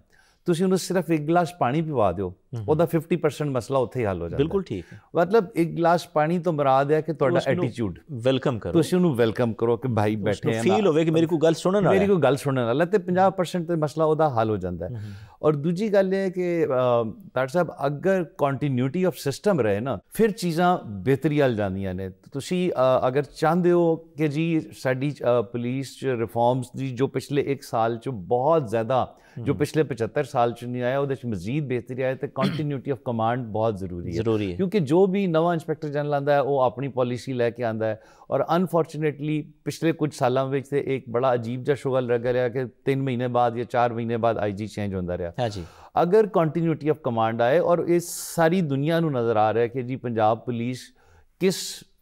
ਤੁਸੀਂ ਉਹਨੂੰ ਸਿਰਫ ਇੱਕ ਗਲਾਸ ਪਾਣੀ ਪਿਵਾ ਦਿਓ ਉਹਦਾ 50% ਮਸਲਾ ਉੱਥੇ ਹੀ ਹੱਲ ਹੋ ਜਾਂਦਾ ਬਿਲਕੁਲ ਠੀਕ ਹੈ ਮਤਲਬ ਇੱਕ ਗਲਾਸ ਪਾਣੀ ਤੋਂ ਮਰਾਦ ਹੈ ਕਿ ਤੁਹਾਡਾ ਐਟੀਟਿਊਡ ਵੈਲਕਮ ਕਰੋ ਤੁਸੀਂ ਉਹਨੂੰ ਵੈਲਕਮ ਕਰੋ ਕਿ ਭਾਈ ਬੈਠੇ ਆ ਫੀਲ ਹੋਵੇ ਕਿ ਮੇਰੀ ਕੋਈ ਗੱਲ ਸੁਣਨ ਵਾਲਾ ਮੇਰੀ ਕੋਈ ਗੱਲ ਸੁਣਨ ਵਾਲਾ ਤੇ 50% ਤੇ ਮਸਲਾ ਉਹਦਾ ਹੱਲ ਹੋ ਜਾਂਦਾ ਹੈ ਔਰ ਦੂਜੀ ਗੱਲ ਇਹ ਹੈ ਕਿ ਡਾਕਟਰ ਸਾਹਿਬ ਅਗਰ ਕੰਟੀਨਿਊਟੀ ਆਫ ਸਿਸਟਮ ਰਹੇ ਨਾ ਫਿਰ ਚੀਜ਼ਾਂ ਬਿਹਤਰੀ ਹਲ ਜਾਂਦੀਆਂ ਨੇ ਤੁਸੀਂ ਅਗਰ ਚਾਹੁੰਦੇ ਹੋ ਕਿ ਜੀ ਸਾਡੀ ਪੁਲਿਸ ਚ ਰਿਫਾਰਮਸ ਦੀ ਜੋ ਪਿਛਲੇ 1 ਸਾਲ ਚ ਬਹੁਤ ਜ਼ਿਆਦਾ ਜੋ ਪਿਛਲੇ 75 ਸਾਲ ਚ ਨਹੀਂ ਆਇਆ ਉਹਦੇ ਚ ਮਜ਼ੀਦ ਬਿਹਤਰੀ ਆਏ ਤੇ ਕੰਟੀਨਿਊਟੀ ਆਫ ਕਮਾਂਡ ਬਹੁਤ ਜ਼ਰੂਰੀ ਹੈ ਜ਼ਰੂਰੀ ਹੈ ਕਿਉਂਕਿ ਜੋ ਵੀ ਨਵਾਂ ਇੰਸਪੈਕਟਰ ਜਨਰਲ ਆਂਦਾ ਹੈ ਉਹ ਆਪਣੀ ਪਾਲਿਸੀ ਲੈ ਕੇ ਆਂਦਾ ਹੈ ਔਰ ਅਨਫੋਰਚੂਨੇਟਲੀ ਪਿਛਲੇ ਕੁਝ ਸਾਲਾਂ ਵਿੱਚ ਤੇ ਇੱਕ ਬੜਾ ਅਜੀਬ ਜਿਹਾ ਸ਼ੁਗਲ ਲੱਗ ਰਿਹਾ ਕਿ 3 ਮਹੀਨੇ ਬਾਅਦ ਜਾਂ 4 ਮਹੀਨੇ ਬਾਅਦ ਆਈਜੀ ਚੇਂਜ ਹੁੰਦਾ ਰਿਹਾ ਹਾਂਜੀ ਅਗਰ ਕੰਟੀਨਿਊਟੀ ਆਫ ਕਮਾਂਡ ਆਏ ਔਰ ਇਹ ਸਾਰੀ ਦੁਨੀਆ ਨੂੰ ਨਜ਼ਰ ਆ ਰਿਹਾ ਕਿ ਜੀ ਪੰਜਾਬ ਪੁਲਿਸ ਕਿਸ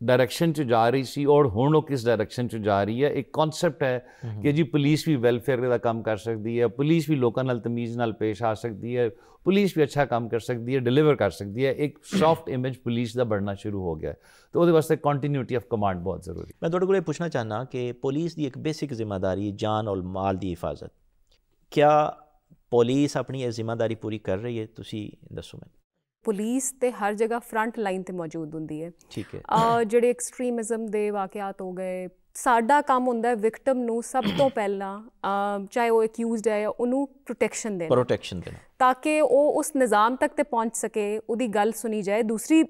ਡਾਇਰੈਕਸ਼ਨ 'ਚ ਜਾ ਰਹੀ ਸੀ ਔਰ ਹੁਣ ਉਹ ਕਿਸ ਡਾਇਰੈਕਸ਼ਨ 'ਚ ਜਾ ਰਹੀ ਹੈ ਇੱਕ ਕਨਸੈਪਟ ਹੈ ਕਿ ਜੀ ਪੁਲਿਸ ਵੀ ਵੈਲਫੇਅਰ ਦਾ ਕੰਮ ਕਰ ਸਕਦੀ ਹੈ ਪੁਲਿਸ ਵੀ ਲੋਕਾਂ ਨਾਲ ਤਮੀਜ਼ ਨਾਲ ਪੇਸ਼ ਆ ਸਕਦੀ ਹੈ ਪੁਲਿਸ ਵੀ ਅੱਛਾ ਕੰਮ ਕਰ ਸਕਦੀ ਹੈ ਡਿਲੀਵਰ ਕਰ ਸਕਦੀ ਹੈ ਇੱਕ ਸੌਫਟ ਇਮੇਜ ਪੁਲਿਸ ਦਾ ਬਣਨਾ ਸ਼ੁਰੂ ਹੋ ਗਿਆ ਤਾਂ ਉਹਦੇ ਵਾਸਤੇ ਕੰਟੀਨਿਊਟੀ ਆਫ ਕਮਾਂਡ ਬਹੁਤ ਜ਼ਰੂਰੀ ਮੈਂ ਤੁਹਾਡੇ ਕੋਲ ਇਹ ਪੁੱਛਣਾ ਚਾਹਨਾ ਕਿ ਪੁਲਿਸ ਦੀ ਇੱਕ ਬੇਸਿਕ ਜ਼ਿੰਮੇਵਾਰੀ ਜਾਨ ਔਰ ਮਾਲ ਦੀ ਹਿਫਾਜ਼ਤ ਕਿਆ ਪੁਲਿਸ ਆਪਣੀ ਇਹ ਜ਼ਿੰਮੇਵਾਰੀ ਪੂਰੀ ਕਰ ਰਹੀ ਹੈ ਤੁਸੀਂ ਦੱਸੋ ਮੈਨੂੰ ਪੁਲਿਸ ਤੇ ਹਰ ਜਗ੍ਹਾ ਫਰੰਟ ਲਾਈਨ ਤੇ ਮੌਜੂਦ ਹੁੰਦੀ ਹੈ ਠੀਕ ਹੈ ਜਿਹੜੇ ਐਕਸਟ੍ਰੀਮਿਜ਼ਮ ਦੇ ਵਾਕਿਆਤ ਹੋ ਗਏ ਸਾਡਾ ਕੰਮ ਹੁੰਦਾ ਹੈ ਵਿਕਟਮ ਨੂੰ ਸਭ ਤੋਂ ਪਹਿਲਾਂ ਚਾਹੇ ਉਹ ਅਕਿਊਜ਼ਡ ਹੈ ਉਹਨੂੰ ਪ੍ਰੋਟੈਕਸ਼ਨ ਦੇਣਾ ਪ੍ਰੋਟੈਕਸ਼ਨ ਦੇਣਾ ਤਾਂ ਕਿ ਉਹ ਉਸ ਨਿਜ਼ਾਮ ਤੱਕ ਤੇ ਪਹੁੰਚ ਸਕੇ ਉਹਦੀ ਗੱਲ ਸੁਣੀ ਜਾਏ ਦੂਸਰੀ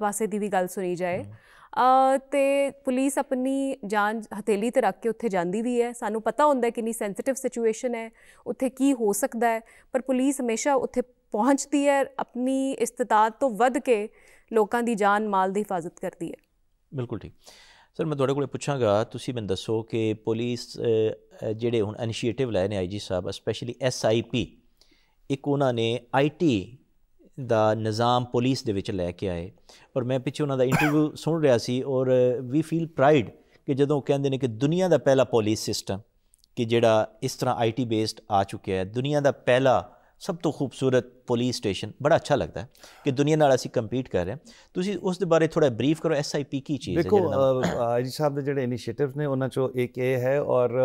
ਪਾਸੇ ਦੀ ਵੀ ਗੱਲ ਸੁਣੀ ਜਾਏ ਤੇ ਪੁਲਿਸ ਆਪਣੀ ਜਾਨ ਹਥੇਲੀ ਤੇ ਰੱਖ ਕੇ ਉੱਥੇ ਜਾਂਦੀ ਵੀ ਹੈ ਸਾਨੂੰ ਪਤਾ ਹੁੰਦਾ ਕਿ ਕਿੰਨੀ ਸੈਂਸਿਟਿਵ ਸਿਚੁਏਸ਼ਨ ਹੈ ਉੱਥੇ ਕੀ ਹੋ ਸਕਦਾ ਹੈ ਪਰ ਪੁਲਿਸ ਹਮੇਸ਼ਾ ਉੱਥੇ ਪਹੁੰਚਦੀ ਹੈ ਆਪਣੀ ਇਸਤਤਾਤ ਤੋਂ ਵੱਧ ਕੇ ਲੋਕਾਂ ਦੀ ਜਾਨ ਮਾਲ ਦੀ ਹਿਫਾਜ਼ਤ ਕਰਦੀ ਹੈ ਬਿਲਕੁਲ ਠੀਕ ਸਰ ਮੈਂ ਤੁਹਾਡੇ ਕੋਲੇ ਪੁੱਛਾਂਗਾ ਤੁਸੀਂ ਮੈਨੂੰ ਦੱਸੋ ਕਿ ਪੁਲਿਸ ਜਿਹੜੇ ਹੁਣ ਇਨੀਸ਼ੀਏਟਿਵ ਲਏ ਨੇ ਆਈਜੀ ਸਾਹਿਬ ਸਪੈਸ਼ਲੀ ਐਸਆਈਪੀ ਇੱਕ ਉਹਨਾਂ ਨੇ ਆਈਟੀ ਦਾ ਨਿਜ਼ਾਮ ਪੁਲਿਸ ਦੇ ਵਿੱਚ ਲੈ ਕੇ ਆਏ ਔਰ ਮੈਂ ਪਿੱਛੇ ਉਹਨਾਂ ਦਾ ਇੰਟਰਵਿਊ ਸੁਣ ਰਿਹਾ ਸੀ ਔਰ ਵੀ ਫੀਲ ਪ੍ਰਾਈਡ ਕਿ ਜਦੋਂ ਕਹਿੰਦੇ ਨੇ ਕਿ ਦੁਨੀਆ ਦਾ ਪਹਿਲਾ ਪੁਲਿਸ ਸਿਸਟਮ ਕਿ ਜਿਹੜਾ ਇਸ ਤਰ੍ਹਾਂ ਆਈਟੀ ਬੇਸਡ ਆ ਚੁੱਕਿਆ ਹੈ ਦੁਨੀਆ ਦਾ ਪਹਿਲਾ सब तो खूबसूरत पुलिस स्टेशन बड़ा अच्छा लगता है कि दुनिया नाल असं कंपीट कर रहे हैं उस बारे थोड़ा ब्रीफ करो एस आई पी की चीज देखो आई जी साहब के जो इनिशिएटिव ने ओना चो एक ए है और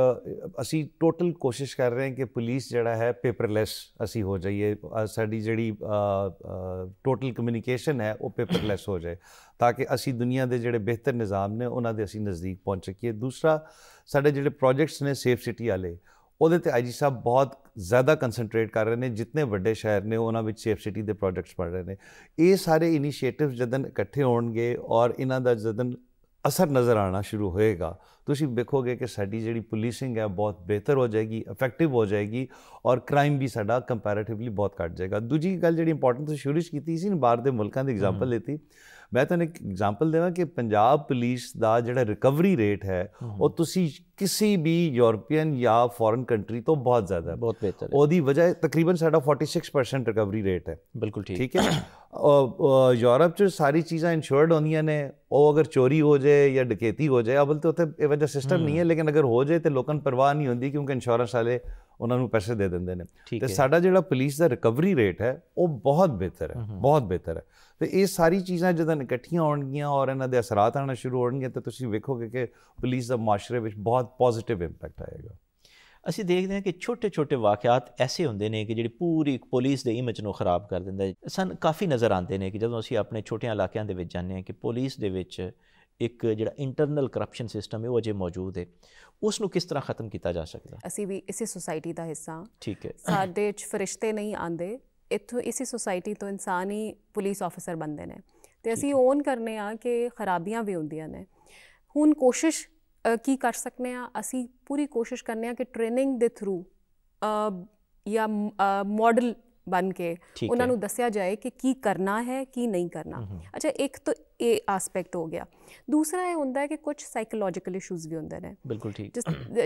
असी टोटल कोशिश कर रहे हैं कि पुलिस जड़ा है पेपरलैस असी हो जाइए साडी जेड़ी टोटल कम्यूनीकेशन है वह पेपरलैस हो जाए ताकि असी दुनिया के जोड़े बेहतर निजाम ने ओना असी नजदीक पहुँच सकी दूसरा साडे जेड़े प्रोजेक्ट्स ने सेफ सिटी वाले ਉਹਦੇ ਤੇ ਆਈਜੀ ਸਾਹਿਬ ਬਹੁਤ ਜ਼ਿਆਦਾ ਕਨਸੈਂਟਰੇਟ ਕਰ ਰਹੇ ਨੇ ਜਿੰਨੇ ਵੱਡੇ ਸ਼ਹਿਰ ਨੇ ਉਹਨਾਂ ਵਿੱਚ ਸੇਫ ਸਿਟੀ ਦੇ ਪ੍ਰੋਜੈਕਟਸ ਪੜ ਰਹੇ ਨੇ ਇਹ ਸਾਰੇ ਇਨੀਸ਼ੀਏਟਿਵ ਜਦਨ ਇਕੱਠੇ ਹੋਣਗੇ ਔਰ ਇਹਨਾਂ ਦਾ ਜਦਨ ਅਸਰ ਨਜ਼ਰ ਆਣਾ ਸ਼ੁਰੂ ਹੋਏਗਾ ਤੁਸੀਂ ਵੇਖੋਗੇ ਕਿ ਸਾਡੀ ਜਿਹੜੀ ਪੁਲਿਸਿੰਗ ਹੈ ਬਹੁਤ ਬਿਹਤਰ ਹੋ ਜਾਏਗੀ ਇਫੈਕਟਿਵ ਹੋ ਜਾਏਗੀ ਔਰ ਕ੍ਰਾਈਮ ਵੀ ਸਾਡਾ ਕੰਪੈਰੀਟਿਵਲੀ ਬਹੁਤ ਘਟ ਜਾਏਗਾ ਦੂਜੀ ਗੱਲ ਜਿਹੜੀ ਇੰਪੋਰਟੈਂਟ ਤੁਸੀਂ ਸ਼ੁਰੂ ਕੀਤੀ ਸੀ ਨਾ ਬਾਹਰ ਦੇ ਮੁਲਕਾਂ ਦੀ ਐਗਜ਼ਾਮਪਲ ਲੇਤੀ ਮੈਂ ਤੁਹਾਨੂੰ ਇੱਕ ਐਗਜ਼ਾਮਪਲ ਦੇਵਾਂ ਕਿ ਪੰਜਾਬ ਪੁਲਿਸ ਦਾ ਜਿਹੜਾ ਰਿਕਵਰੀ ਰੇਟ ਹੈ ਉਹ ਤੁਸੀਂ ਕਿਸੇ ਵੀ ਯੂਰੋਪੀਅਨ ਜਾਂ ਫੋਰਨ ਕੰਟਰੀ ਤੋਂ ਬਹੁਤ ਜ਼ਿਆਦਾ ਹੈ ਬਹੁਤ ਬਿਹਤਰ ਹੈ ਉਹਦੀ ਵਜ੍ਹਾ ਤਕਰੀਬਨ ਸਾਡਾ 46% ਰਿਕਵਰੀ ਰੇਟ ਹੈ ਬਿਲਕੁਲ ਠੀਕ ਠੀਕ ਹੈ ਯੂਰਪ 'ਚ ਸਾਰੀ ਚੀਜ਼ਾਂ ਇਨਸ਼ੋਰਡ ਹੁੰਦੀਆਂ ਨੇ ਉਹ ਅਗਰ ਚੋਰੀ ਹੋ ਜਾਏ ਜਾਂ ਡਕੈਤੀ ਹੋ ਜਾਏ ਅਬਲ ਤੇ ਉੱਥੇ ਇਹ ਵਜ੍ਹਾ ਸਿਸਟਮ ਨਹੀਂ ਹੈ ਲੇਕਿਨ ਅਗਰ ਹੋ ਜਾਏ ਤੇ ਲੋਕਾਂ ਨੂੰ ਪਰਵਾਹ ਨਹੀਂ ਹੁੰਦੀ ਕਿਉਂਕਿ ਇੰਸ਼ੋਰੈਂਸ ਵਾਲੇ ਉਹਨਾਂ ਨੂੰ ਪੈਸੇ ਦੇ ਦਿੰਦੇ ਨੇ ਤੇ ਸਾਡਾ ਜਿਹੜਾ ਪੁਲਿਸ ਦਾ ਰਿਕਵਰੀ ਰੇਟ ਹੈ ਉਹ ਬਹੁਤ ਬਿਹਤਰ ਹੈ ਬਹੁਤ ਬਿਹਤਰ ਹੈ ਤੇ ਇਹ ਸਾਰੀ ਚੀਜ਼ਾਂ ਜਦੋਂ ਇਕੱਠੀਆਂ ਹੋਣਗੀਆਂ ਔਰ ਇਹਨਾਂ ਦੇ ਅਸਰਾਂ ਆਣਾ ਸ਼ੁਰੂ ਹੋਣਗੇ ਤਾਂ ਤੁਸੀਂ ਵੇਖੋਗੇ ਕਿ ਪੁਲਿਸ ਦਾ ਮਾਸ਼ਰੇ ਵਿੱਚ ਬਹੁਤ ਪੋਜ਼ਿਟਿਵ ਇੰਪੈਕਟ ਆਏਗਾ ਅਸੀਂ ਦੇਖਦੇ ਹਾਂ ਕਿ ਛੋਟੇ-ਛੋਟੇ ਵਾਕਿਆਤ ਐਸੇ ਹੁੰਦੇ ਨੇ ਕਿ ਜਿਹੜੇ ਪੂਰੀ ਪੁਲਿਸ ਦੇ ਇਮੇਜ ਨੂੰ ਖਰਾਬ ਕਰ ਦਿੰਦਾ ਸਨ ਕਾਫੀ ਨਜ਼ਰ ਆਉਂਦੇ ਨੇ ਕਿ ਜਦੋਂ ਅਸੀਂ ਆਪਣੇ ਛੋਟੇ ਇਲਾਕਿਆਂ ਦੇ ਵਿੱਚ ਜਾਂਦੇ ਹਾਂ ਕਿ ਪੁਲਿਸ ਦੇ ਵਿੱਚ ਇੱਕ ਜਿਹੜਾ ਇੰਟਰਨਲ ਕਰਪਸ਼ਨ ਸਿਸਟਮ ਹੈ ਉਹ ਅਜੇ ਮੌਜੂਦ ਹੈ ਉਸ ਨੂੰ ਕਿਸ ਤਰ੍ਹਾਂ ਖਤਮ ਕੀਤਾ ਜਾ ਸਕਦਾ ਅਸੀਂ ਵੀ ਇਸੇ ਸੋਸਾਇਟੀ ਦਾ ਹਿੱਸਾ ਠੀਕ ਹੈ ਸਾਡੇ ਚ ਫਰਿਸ਼ਤੇ ਨਹੀਂ ਆਂਦੇ ਇੱਥੋਂ ਇਸੇ ਸੋਸਾਇਟੀ ਤੋਂ ਇਨਸਾਨ ਹੀ ਪੁਲਿਸ ਆਫੀਸਰ ਬਣਦੇ ਨੇ ਤੇ ਅਸੀਂ ਓਨ ਕਰਨੇ ਆ ਕਿ ਖਰਾਬੀਆਂ ਵੀ ਹੁੰਦੀਆਂ ਨੇ ਹੁਣ ਕੋਸ਼ਿਸ਼ ਕੀ ਕਰ ਸਕਨੇ ਆ ਅਸੀਂ ਪੂਰੀ ਕੋਸ਼ਿਸ਼ ਕਰਨੇ ਆ ਕਿ ਟ੍ਰੇਨਿੰਗ ਦੇ ਥਰੂ ਆ ਜਾਂ ਮਾਡਲ ਬਣ ਕੇ ਉਹਨਾਂ ਨੂੰ ਦੱਸਿਆ ਜਾਏ ਕਿ ਕੀ ਕਰਨਾ ਹੈ ਕੀ ਨਹੀਂ ਕਰਨਾ ਅੱਛਾ ਇੱਕ ਤਾਂ ਇਹ ਐਸਪੈਕਟ ਹੋ ਗਿਆ ਦੂਸਰਾ ਇਹ ਹੁੰਦਾ ਹੈ ਕਿ ਕੁਝ ਸਾਈਕੋਲੋਜੀਕਲ ਇਸ਼ੂਜ਼ ਵੀ ਹੁੰਦੇ ਨੇ ਬਿਲਕੁਲ ਠੀਕ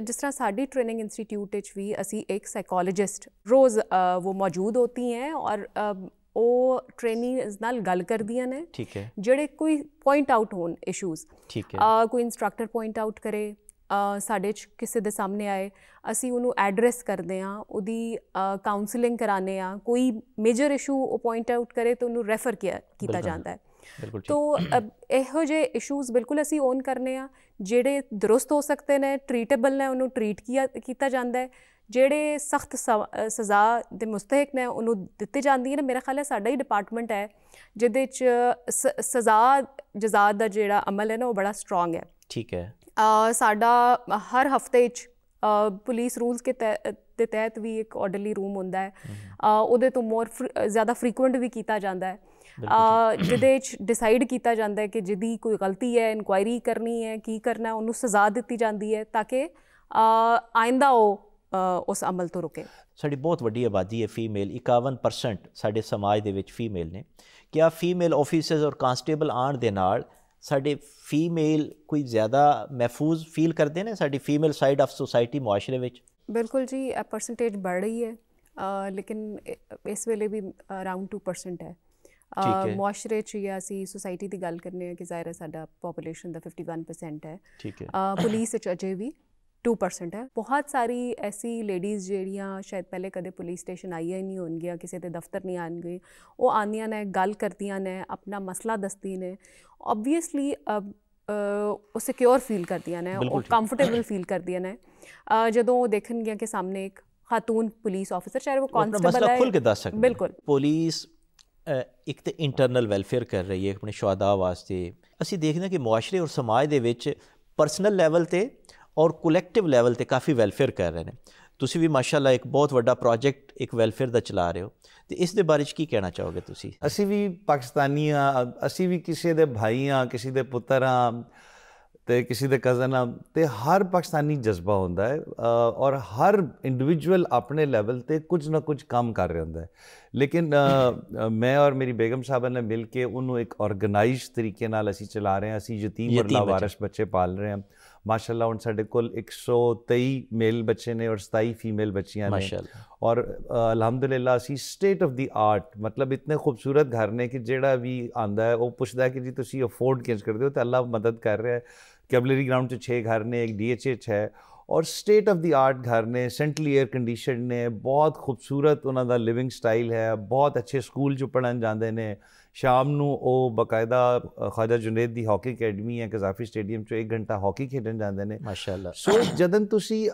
ਜਿਸ ਤਰ੍ਹਾਂ ਸਾਡੀ ਟ੍ਰੇਨਿੰਗ ਇੰਸਟੀਚਿਊਟ ਵਿੱਚ ਵੀ ਅਸੀਂ ਇੱਕ ਸਾਈਕੋਲੋਜਿਸਟ ਰੋਜ਼ ਉਹ ਮੌਜੂਦ ਹੋਤੀ ਹੈ ਔਰ ਉਹ ਟ੍ਰੇਨਿੰਗਸ ਨਾਲ ਗੱਲ ਕਰਦੀਆਂ ਨੇ ਜਿਹੜੇ ਕੋਈ ਪੁਆਇੰਟ ਆਊਟ ਹੋਣ ਇਸ਼ੂਜ਼ ਠੀਕ ਹੈ ਕੋਈ ਇਨਸਟ੍ਰਕਟਰ ਪੁਆਇੰਟ ਆਊਟ ਕਰੇ ਸਾਡੇ ਚ ਕਿਸੇ ਦੇ ਸਾਹਮਣੇ ਆਏ ਅਸੀਂ ਉਹਨੂੰ ਐਡਰੈਸ ਕਰਦੇ ਆ ਉਹਦੀ ਕਾਉਂਸਲਿੰਗ ਕਰਾਨੇ ਆ ਕੋਈ ਮੇਜਰ ਇਸ਼ੂ ਉਹ ਪੁਆਇੰਟ ਆਊਟ ਕਰੇ ਤਾਂ ਉਹਨੂੰ ਰੈਫਰ ਕੀਤਾ ਜਾਂਦਾ ਹੈ ਤੋ ਇਹੋ ਜੇ ਇਸ਼ੂਜ਼ ਬਿਲਕੁਲ ਅਸੀਂ ਓਨ ਕਰਨੇ ਆ ਜਿਹੜੇ ਦਰਸਤ ਹੋ ਸਕਦੇ ਨੇ ਟ੍ਰੀਟੇਬਲ ਨੇ ਉਹਨੂੰ ਟ੍ਰੀਟ ਕੀਤਾ ਜਾਂਦਾ ਹੈ ਜਿਹੜੇ ਸਖਤ ਸਜ਼ਾ ਦੇ ਮੁਸਤਹਿਕ ਨੇ ਉਹਨੂੰ ਦਿੱਤੇ ਜਾਂਦੀ ਹੈ ਨਾ ਮੇਰਾ ਖਿਆਲ ਹੈ ਸਾਡਾ ਹੀ ਡਿਪਾਰਟਮੈਂਟ ਹੈ ਜਿਹਦੇ ਚ ਸਜ਼ਾ ਜਜ਼ਾ ਦਾ ਜਿਹੜਾ ਅਮਲ ਹੈ ਨਾ ਉਹ ਬੜਾ ਸਟਰੋਂਗ ਹੈ ਠੀਕ ਹੈ ਸਾਡਾ ਹਰ ਹਫਤੇ 'ਚ ਪੁਲਿਸ ਰੂਲਸ ਕੇ ਦੇ ਤਹਿਤ ਵੀ ਇੱਕ ਆਰਡਰਲੀ ਰੂਮ ਹੁੰਦਾ ਹੈ ਉਹਦੇ ਤੋਂ ਮੋਰ ਜ਼ਿਆਦਾ ਫ੍ਰੀਕੁਐਂਟ ਵੀ ਕੀਤਾ ਜਾਂਦਾ ਹੈ ਜਿਹਦੇ ਚ ਡਿਸਾਈਡ ਕੀਤਾ ਜਾਂਦਾ ਹੈ ਕਿ ਜਿੱਦੀ ਕੋਈ ਗਲਤੀ ਹੈ ਇਨਕੁਆਇਰੀ ਕਰਨੀ ਹੈ ਕੀ ਕਰਨਾ ਉਹਨੂੰ ਸਜ਼ਾ ਦਿੱਤੀ ਜਾਂਦੀ ਹੈ ਤਾਂ ਕਿ ਆਇੰਦਾ ਉਹ ਉਸ ਅਮਲ ਤੋਂ ਰੁਕੇ ਸਾਡੀ ਬਹੁਤ ਵੱਡੀ ਆਬਾਦੀ ਹੈ ਫੀਮੇਲ 51% ਸਾਡੇ ਸਮਾਜ ਦੇ ਵਿੱਚ ਫੀਮੇਲ ਨੇ ਕਿ ਆ ਫੀਮੇਲ ਆਫੀਸਰਸ ਔਰ ਕਾਂਸਟੇਬਲ ਆਣ ਦੇ ਨਾਲ ਸਾਡੇ ਫੀਮੇਲ ਕੋਈ ਜ਼ਿਆਦਾ ਮਹਿਫੂਜ਼ ਫੀਲ ਕਰਦੇ ਨੇ ਸਾਡੀ ਫੀਮੇਲ ਸਾਈਡ ਆਫ ਸੋਸਾਇਟੀ ਮੁਆਸ਼ਰੇ ਵਿੱਚ ਬਿਲਕੁਲ ਜੀ ਇਹ ਪਰਸੈਂਟੇਜ ਵੱਧ ਰਹੀ ਹੈ ਲੇਕਿਨ ਇਸ ਵੇਲੇ ਵੀ ਅਰਾਊਂਡ 2% ਹੈ ਮੁਆਸ਼ਰੇ ਚ ਜਾਂ ਅਸੀਂ ਸੋਸਾਇਟੀ ਦੀ ਗੱਲ ਕਰਨੇ ਆ ਕਿ ਜ਼ਾਇਰ ਸਾਡਾ ਪੋਪੂਲੇਸ਼ਨ ਦਾ 51% ਹੈ ਠੀਕ ਹੈ ਪੁਲਿਸ ਚ ਅਜੇ ਵੀ 2% ਹੈ ਬਹੁਤ ਸਾਰੀ ਐਸੀ ਲੇਡੀਜ਼ ਜਿਹੜੀਆਂ ਸ਼ਾਇਦ ਪਹਿਲੇ ਕਦੇ ਪੁਲਿਸ ਸਟੇਸ਼ਨ ਆਈਆਂ ਹੀ ਨਹੀਂ ਹੋਣਗੀਆਂ ਕਿਸੇ ਦੇ ਦਫ਼ਤਰ ਨਹੀਂ ਆਣਗੇ ਉਹ ਆਂਦੀਆਂ ਨੇ ਗੱਲ ਕਰਦੀਆਂ ਨੇ ਆਪਣਾ ਮਸਲਾ ਦਸਤੀ ਨੇ ਆਬਵੀਅਸਲੀ ਉਹ ਸਿਕਿਉਰ ਫੀਲ ਕਰਦੀਆਂ ਨੇ ਉਹ ਕੰਫਰਟੇਬਲ ਫੀਲ ਕਰਦੀਆਂ ਨੇ ਜਦੋਂ ਉਹ ਦੇਖਣਗੀਆਂ ਕਿ ਸਾਹਮਣੇ ਇੱਕ ਖਾਤੂਨ ਪੁਲਿਸ ਆਫੀਸਰ ਚਾਹੇ ਉਹ ਕਾਂਸਟੇਬਲ ਹੈ ਖੁੱਲ ਬਿਲਕੁਲ ਪੁਲਿਸ ਇੱਕ ਤੇ ਇੰਟਰਨਲ ਵੈਲਫੇਅਰ ਕਰ ਰਹੀ ਹੈ ਆਪਣੇ ਸ਼ਹਾਦਾ ਵਾਸਤੇ ਅਸੀਂ ਦੇਖਦੇ ਹਾਂ ਕਿ ਮੁਆਸ਼ਰੇ ਔਰ ਸਮਾਜ ਦੇ ਵਿੱਚ ਪਰਸਨਲ ਲੈਵਲ ਤੇ ਔਰ ਕਲੈਕਟਿਵ ਲੈਵਲ ਤੇ ਕਾਫੀ ਵੈਲਫੇਅਰ ਕਰ ਰਹੇ ਨੇ ਤੁਸੀਂ ਵੀ ਮਾਸ਼ਾਅੱਲਾ ਇੱਕ ਬਹੁਤ ਵੱਡਾ ਪ੍ਰੋਜੈਕਟ ਇੱਕ ਵੈਲਫੇਅਰ ਦਾ ਚਲਾ ਰਹੇ ਹੋ ਤੇ ਇਸ ਦੇ ਬਾਰੇ ਚ ਕੀ ਕਹਿਣਾ ਚਾਹੋਗੇ ਤੁਸੀਂ ਅਸੀਂ ਵੀ ਪਾਕਿਸਤਾਨੀ ਆ ਅਸੀਂ ਵੀ ਕਿਸੇ ਦੇ ਭਾਈ ਆ ਕਿਸੇ ਦੇ ਪੁੱਤਰ ਆ ਤੇ ਕਿਸੇ ਦੇ ਕਜ਼ਨ ਆ ਤੇ ਹਰ ਪਾਕਿਸਤਾਨੀ ਜਜ਼ਬਾ ਹੁੰਦਾ ਹੈ ਔਰ ਹਰ ਇੰਡੀਵਿਜੂਅਲ ਆਪਣੇ ਲੈਵਲ ਤੇ ਕੁਝ ਨਾ ਕੁਝ ਕੰਮ ਕਰ ਰਿਹਾ ਹੁੰਦਾ ਹੈ ਲੇਕਿਨ ਮੈਂ ਔਰ ਮੇਰੀ ਬੇਗਮ ਸਾਹਿਬਾ ਨੇ ਮਿਲ ਕੇ ਉਹਨੂੰ ਇੱਕ ਆਰਗੇਨਾਈਜ਼ਡ ਤਰੀਕੇ ਨਾਲ ਅਸੀਂ ਚਲਾ ਰਹੇ ਹਾਂ ਅਸੀਂ ਯਤੀਮ ਔਰ ਲਾਵਾਰਿਸ ਬੱਚੇ ਪਾਲ ਰਹੇ ਹਾਂ माशाल्लाह हूँ सा को एक सौ तेई मेल बच्चे ने और सताई फीमेल बच्चियाँ और अलहमद अलहमदुल्ला असी स्टेट ऑफ द आर्ट मतलब इतने खूबसूरत घर ने कि जो भी आंदा है वह पुछता है कि जी तुम अफोर्ड कैंस करते हो तो अल्लाह मदद कर रहा है कैबलरी ग्राउंड छः घर ने एक डी एच एच है और स्टेट ऑफ द आर्ट घर ने सेंट्रली एयर कंडीशन ने बहुत खूबसूरत उन्हों लिविंग स्टाइल है बहुत अच्छे स्कूल चु पढ़न जाते हैं ਸ਼ਾਮ ਨੂੰ ਉਹ ਬਕਾਇਦਾ ਖਾਜਾ ਜੁਨੇਦ ਦੀ ਹਾਕੀ ਅਕੈਡਮੀ ਹੈ ਕਜ਼ਾਫੀ ਸਟੇਡੀਅਮ 'ਚ 1 ਘੰਟਾ ਹਾਕੀ ਖੇਡਣ ਜਾਂਦੇ ਨੇ ਮਾਸ਼ਾਅੱਲਾ ਸੋ ਜਦੋਂ ਤੁਸੀਂ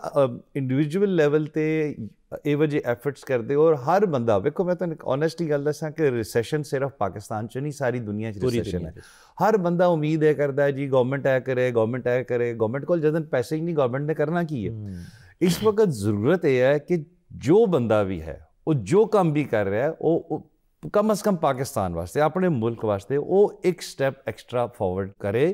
ਇੰਡੀਵਿਜੂਅਲ ਲੈਵਲ ਤੇ ਇਹ ਵਜੇ ਐਫਰਟਸ ਕਰਦੇ ਹੋ ਔਰ ਹਰ ਬੰਦਾ ਵੇਖੋ ਮੈਂ ਤੁਹਾਨੂੰ ਓਨੈਸਟੀ ਗੱਲ ਦੱਸਾਂ ਕਿ ਰੈਸੈਸ਼ਨ ਸਿਰਫ ਪਾਕਿਸਤਾਨ 'ਚ ਨਹੀਂ ਸਾਰੀ ਦੁਨੀਆ 'ਚ ਰੈਸੈਸ਼ਨ ਹੈ ਹਰ ਬੰਦਾ ਉਮੀਦ ਹੈ ਕਰਦਾ ਹੈ ਜੀ ਗਵਰਨਮੈਂਟ ਆਇਆ ਕਰੇ ਗਵਰਨਮੈਂਟ ਆਇਆ ਕਰੇ ਗਵਰਨਮੈਂਟ ਕੋਲ ਜਦੋਂ ਪੈਸੇ ਹੀ ਨਹੀਂ ਗਵਰਨਮੈਂਟ ਨੇ ਕਰਨਾ ਕੀ ਹੈ ਇਸ ਵਕਤ ਜ਼ਰੂਰਤ ਇਹ ਹੈ ਕਿ ਜੋ ਬੰਦਾ ਵੀ ਹੈ ਉਹ ਜੋ ਕੰਮ ਵੀ ਕਰ ਰਿਹਾ ਹੈ ਉਹ ਕਮ ਅਸ ਕਮ ਪਾਕਿਸਤਾਨ ਵਾਸਤੇ ਆਪਣੇ ਮੁਲਕ ਵਾਸਤੇ ਉਹ ਇੱਕ ਸਟੈਪ ਐਕਸਟਰਾ ਫਾਰਵਰਡ ਕਰੇ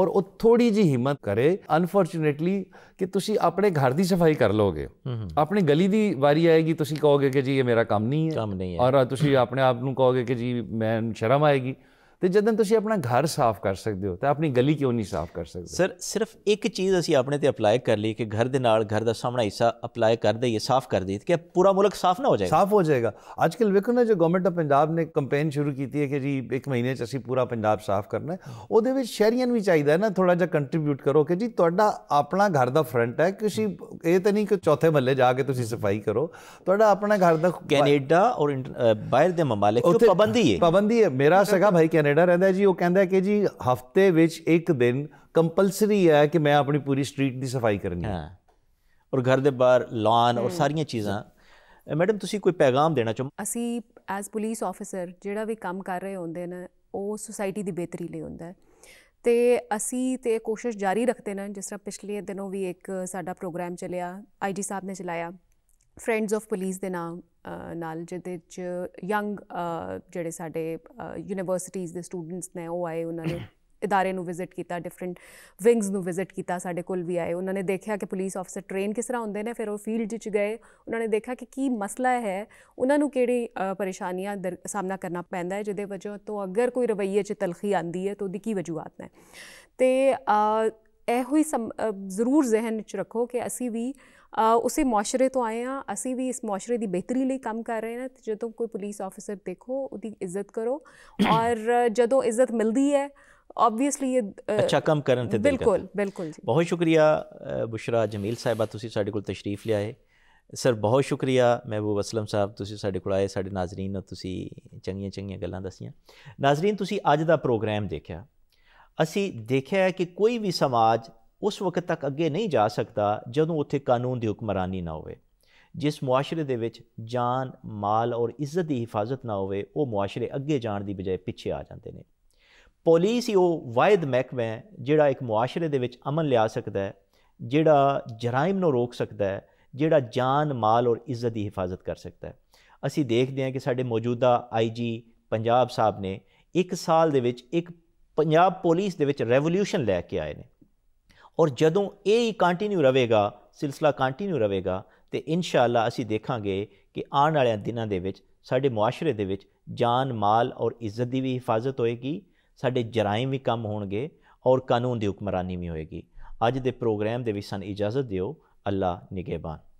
ਔਰ ਉਹ ਥੋੜੀ ਜੀ ਹਿੰਮਤ ਕਰੇ ਅਨਫੋਰਚੂਨੇਟਲੀ ਕਿ ਤੁਸੀਂ ਆਪਣੇ ਘਰ ਦੀ ਸਫਾਈ ਕਰ ਲੋਗੇ ਆਪਣੀ ਗਲੀ ਦੀ ਵਾਰੀ ਆਏਗੀ ਤੁਸੀਂ ਕਹੋਗੇ ਕਿ ਜੀ ਇਹ ਮੇਰਾ ਕੰਮ ਨਹੀਂ ਹੈ ਔਰ ਤੁਸੀਂ ਆਪਣੇ ਆਪ ਨੂੰ ਕਹੋਗੇ ਕਿ ਜੀ ਮੈਂ ਸ਼ਰਮ ਆਏਗੀ ਤੇ ਜਦੋਂ ਤੁਸੀਂ ਆਪਣਾ ਘਰ ਸਾਫ਼ ਕਰ ਸਕਦੇ ਹੋ ਤਾਂ ਆਪਣੀ ਗਲੀ ਕਿਉਂ ਨਹੀਂ ਸਾਫ਼ ਕਰ ਸਕਦੇ ਸਰ ਸਿਰਫ ਇੱਕ ਚੀਜ਼ ਅਸੀਂ ਆਪਣੇ ਤੇ ਅਪਲਾਈ ਕਰ ਲਈ ਕਿ ਘਰ ਦੇ ਨਾਲ ਘਰ ਦਾ ਸਾਹਮਣਾ ਹਿੱਸਾ ਅਪਲਾਈ ਕਰ ਦਈਏ ਸਾਫ਼ ਕਰ ਦਈਏ ਕਿ ਪੂਰਾ ਮੁਲਕ ਸਾਫ਼ ਨਾ ਹੋ ਜਾਏਗਾ ਸਾਫ਼ ਹੋ ਜਾਏਗਾ ਅੱਜ ਕੱਲ ਵੇਖੋ ਨਾ ਜੋ ਗਵਰਨਮੈਂਟ ਆਫ ਪੰਜਾਬ ਨੇ ਕੈਂਪੇਨ ਸ਼ੁਰੂ ਕੀਤੀ ਹੈ ਕਿ ਜੀ 1 ਮਹੀਨੇ 'ਚ ਅਸੀਂ ਪੂਰਾ ਪੰਜਾਬ ਸਾਫ਼ ਕਰਨਾ ਹੈ ਉਹਦੇ ਵਿੱਚ ਸ਼ਹਿਰੀਆਂ ਨੂੰ ਵੀ ਚਾਹੀਦਾ ਹੈ ਨਾ ਥੋੜਾ ਜਿਹਾ ਕੰਟਰੀਬਿਊਟ ਕਰੋ ਕਿ ਜੀ ਤੁਹਾਡਾ ਆਪਣਾ ਘਰ ਦਾ ਫਰੰਟ ਹੈ ਕਿਸੇ ਇਹ ਤਾਂ ਨਹੀਂ ਕਿ ਚੌਥੇ ਮੱਲੇ ਜਾ ਕੇ ਤੁਸੀਂ ਸਫਾਈ ਕਰੋ ਤੁਹਾਡਾ ਆਪਣਾ ਘਰ ਦਾ ਕੈਨੇਡਾ ਔਰ ਬਾਹਰ ਦੇ ਮਮਾਲਕ ਤੋਂ ਪਾਬੰਦੀ ਹੈ ਪਾਬੰਦੀ ਹੈ ਮੇਰਾ ਸਗਾ ਭਾਈ ਕੈਨੇਡਾ ਕੈਨੇਡਾ ਰਹਿੰਦਾ ਜੀ ਉਹ ਕਹਿੰਦਾ ਕਿ ਜੀ ਹਫਤੇ ਵਿੱਚ ਇੱਕ ਦਿਨ ਕੰਪਲਸਰੀ ਹੈ ਕਿ ਮੈਂ ਆਪਣੀ ਪੂਰੀ ਸਟਰੀਟ ਦੀ ਸਫਾਈ ਕਰਨੀ ਹੈ ਔਰ ਘਰ ਦੇ ਬਾਹਰ ਲਾਨ ਔਰ ਸਾਰੀਆਂ ਚੀਜ਼ਾਂ ਮੈਡਮ ਤੁਸੀਂ ਕੋਈ ਪੈਗਾਮ ਦੇਣਾ ਚਾਹੋ ਅਸੀਂ ਐਸ ਪੁਲਿਸ ਆਫੀਸਰ ਜਿਹੜਾ ਵੀ ਕੰਮ ਕਰ ਰਹੇ ਹੁੰਦੇ ਨੇ ਉਹ ਸੁਸਾਇਟੀ ਦੀ ਬਿਹਤਰੀ ਲਈ ਹੁੰਦਾ ਹੈ ਤੇ ਅਸੀਂ ਤੇ ਕੋਸ਼ਿਸ਼ ਜਾਰੀ ਰੱਖਦੇ ਨੇ ਜਿਸ ਤਰ੍ਹਾਂ ਪਿਛਲੇ ਦਿਨੋਂ ਵੀ ਇੱਕ ਸਾਡਾ ਪ੍ਰੋਗਰਾਮ ਚੱਲਿਆ ਆਈਜੀ ਸਾਹਿਬ ਨੇ ਚਲਾਇਆ ਫਰੈਂਡਸ ਆਫ ਪੁਲਿਸ ਦੇ ਨਾਮ ਨਾਲ ਜਿਹਦੇ ਚ ਯੰਗ ਜਿਹੜੇ ਸਾਡੇ ਯੂਨੀਵਰਸਿਟੀਜ਼ ਦੇ ਸਟੂਡੈਂਟਸ ਨੇ ਉਹ ਆਏ ਉਹਨਾਂ ਨੇ ਇਦਾਰੇ ਨੂੰ ਵਿਜ਼ਿਟ ਕੀਤਾ ਡਿਫਰੈਂਟ ਵਿੰਗਸ ਨੂੰ ਵਿਜ਼ਿਟ ਕੀਤਾ ਸਾਡੇ ਕੋਲ ਵੀ ਆਏ ਉਹਨਾਂ ਨੇ ਦੇਖਿਆ ਕਿ ਪੁਲਿਸ ਆਫਸਰ ਟ੍ਰੇਨ ਕਿਸ ਤਰ੍ਹਾਂ ਹੁੰਦੇ ਨੇ ਫਿਰ ਉਹ ਫੀਲਡ ਵਿੱਚ ਗਏ ਉਹਨਾਂ ਨੇ ਦੇਖਿਆ ਕਿ ਕੀ ਮਸਲਾ ਹੈ ਉਹਨਾਂ ਨੂੰ ਕਿਹੜੀ ਪਰੇਸ਼ਾਨੀਆਂ ਦਾ ਸਾਹਮਣਾ ਕਰਨਾ ਪੈਂਦਾ ਹੈ ਜਿਹਦੇ ਵਜੋਂ ਤੋਂ ਅਗਰ ਕੋਈ ਰਵਈਏ 'ਚ ਤਲਖੀ ਆਂਦੀ ਹੈ ਤਾਂ ਉਹਦੀ ਕੀ ਵਜੂਹਾਤ ਨੇ ਤੇ ਇਹੋ ਹੀ ਜ਼ਰੂਰ ਜ਼ਿਹਨ 'ਚ ਰੱਖੋ ਕਿ ਅਸੀਂ ਵੀ उसे मुआरे तो आए हाँ असी भी इस मुआरे की बेहतरी लिए काम कर रहे हैं जो तुम कोई पुलिस ऑफिसर देखो वो इज्जत करो और जो इज्जत मिलती है ऑब्वियसली अच्छा कम कर बिल्कुल बिल्कुल बहुत शुक्रिया बुशरा जमील साहबा तुम्हें को तशरीफ लियाए सर बहुत शुक्रिया महबूब असलम साहब तुम साए सा नाजरीन तुम्हें चंगी चंगी गल् दसिया नाजरीन तुम अज का प्रोग्राम देखा असी देखे कि कोई भी समाज ਉਸ ਵਕਤ ਤੱਕ ਅੱਗੇ ਨਹੀਂ ਜਾ ਸਕਦਾ ਜਦੋਂ ਉੱਥੇ ਕਾਨੂੰਨ ਦੀ ਹੁਕਮਰਾਨੀ ਨਾ ਹੋਵੇ ਜਿਸ ਮੁਆਸ਼ਰੇ ਦੇ ਵਿੱਚ ਜਾਨ ਮਾਲ ਔਰ ਇੱਜ਼ਤ ਦੀ ਹਿਫਾਜ਼ਤ ਨਾ ਹੋਵੇ ਉਹ ਮੁਆਸ਼ਰੇ ਅੱਗੇ ਜਾਣ ਦੀ ਬਜਾਏ ਪਿੱਛੇ ਆ ਜਾਂਦੇ ਨੇ ਪੁਲਿਸ ਹੀ ਉਹ ਵਾਅਦ ਮਹਿਕਮਾ ਹੈ ਜਿਹੜਾ ਇੱਕ ਮੁਆਸ਼ਰੇ ਦੇ ਵਿੱਚ ਅਮਨ ਲਿਆ ਸਕਦਾ ਹੈ ਜਿਹੜਾ ਜਰਾਇਮ ਨੂੰ ਰੋਕ ਸਕਦਾ ਹੈ ਜਿਹੜਾ ਜਾਨ ਮਾਲ ਔਰ ਇੱਜ਼ਤ ਦੀ ਹਿਫਾਜ਼ਤ ਕਰ ਸਕਦਾ ਹੈ ਅਸੀਂ ਦੇਖਦੇ ਹਾਂ ਕਿ ਸਾਡੇ ਮੌਜੂਦਾ ਆਈਜੀ ਪੰਜਾਬ ਸਾਹਿਬ ਨੇ 1 ਸਾਲ ਦੇ ਵਿੱਚ ਇੱਕ ਪੰਜਾਬ ਪੁਲਿਸ ਦੇ ਵਿੱਚ ਰੈਵੋਲੂਸ਼ਨ ਲੈ ਕੇ ਆਏ ਨੇ ਔਰ ਜਦੋਂ ਇਹ ਹੀ ਕੰਟੀਨਿਊ ਰਹੇਗਾ ਸਿਲਸਿਲਾ ਕੰਟੀਨਿਊ ਰਹੇਗਾ ਤੇ ਇਨਸ਼ਾਅੱਲਾ ਅਸੀਂ ਦੇਖਾਂਗੇ ਕਿ ਆਉਣ ਵਾਲੇ ਦਿਨਾਂ ਦੇ ਵਿੱਚ ਸਾਡੇ ਮੁਆਸ਼ਰੇ ਦੇ ਵਿੱਚ ਜਾਨ ਮਾਲ ਔਰ ਇੱਜ਼ਤ ਦੀ ਵੀ ਹਿਫਾਜ਼ਤ ਹੋਏਗੀ ਸਾਡੇ ਜਰਾਇਮ ਵੀ ਕਮ ਹੋਣਗੇ ਔਰ ਕਾਨੂੰਨ ਦੀ ਹੁਕਮਰਾਨੀ ਵੀ ਹੋਏਗੀ ਅੱਜ ਦੇ ਪ੍ਰੋਗਰਾਮ ਦੇ ਵਿੱਚ ਸਾਨੂੰ ਇਜਾਜ਼ਤ ਦਿਓ ਅੱਲਾ ਨਿਗਹਿਬਾਨ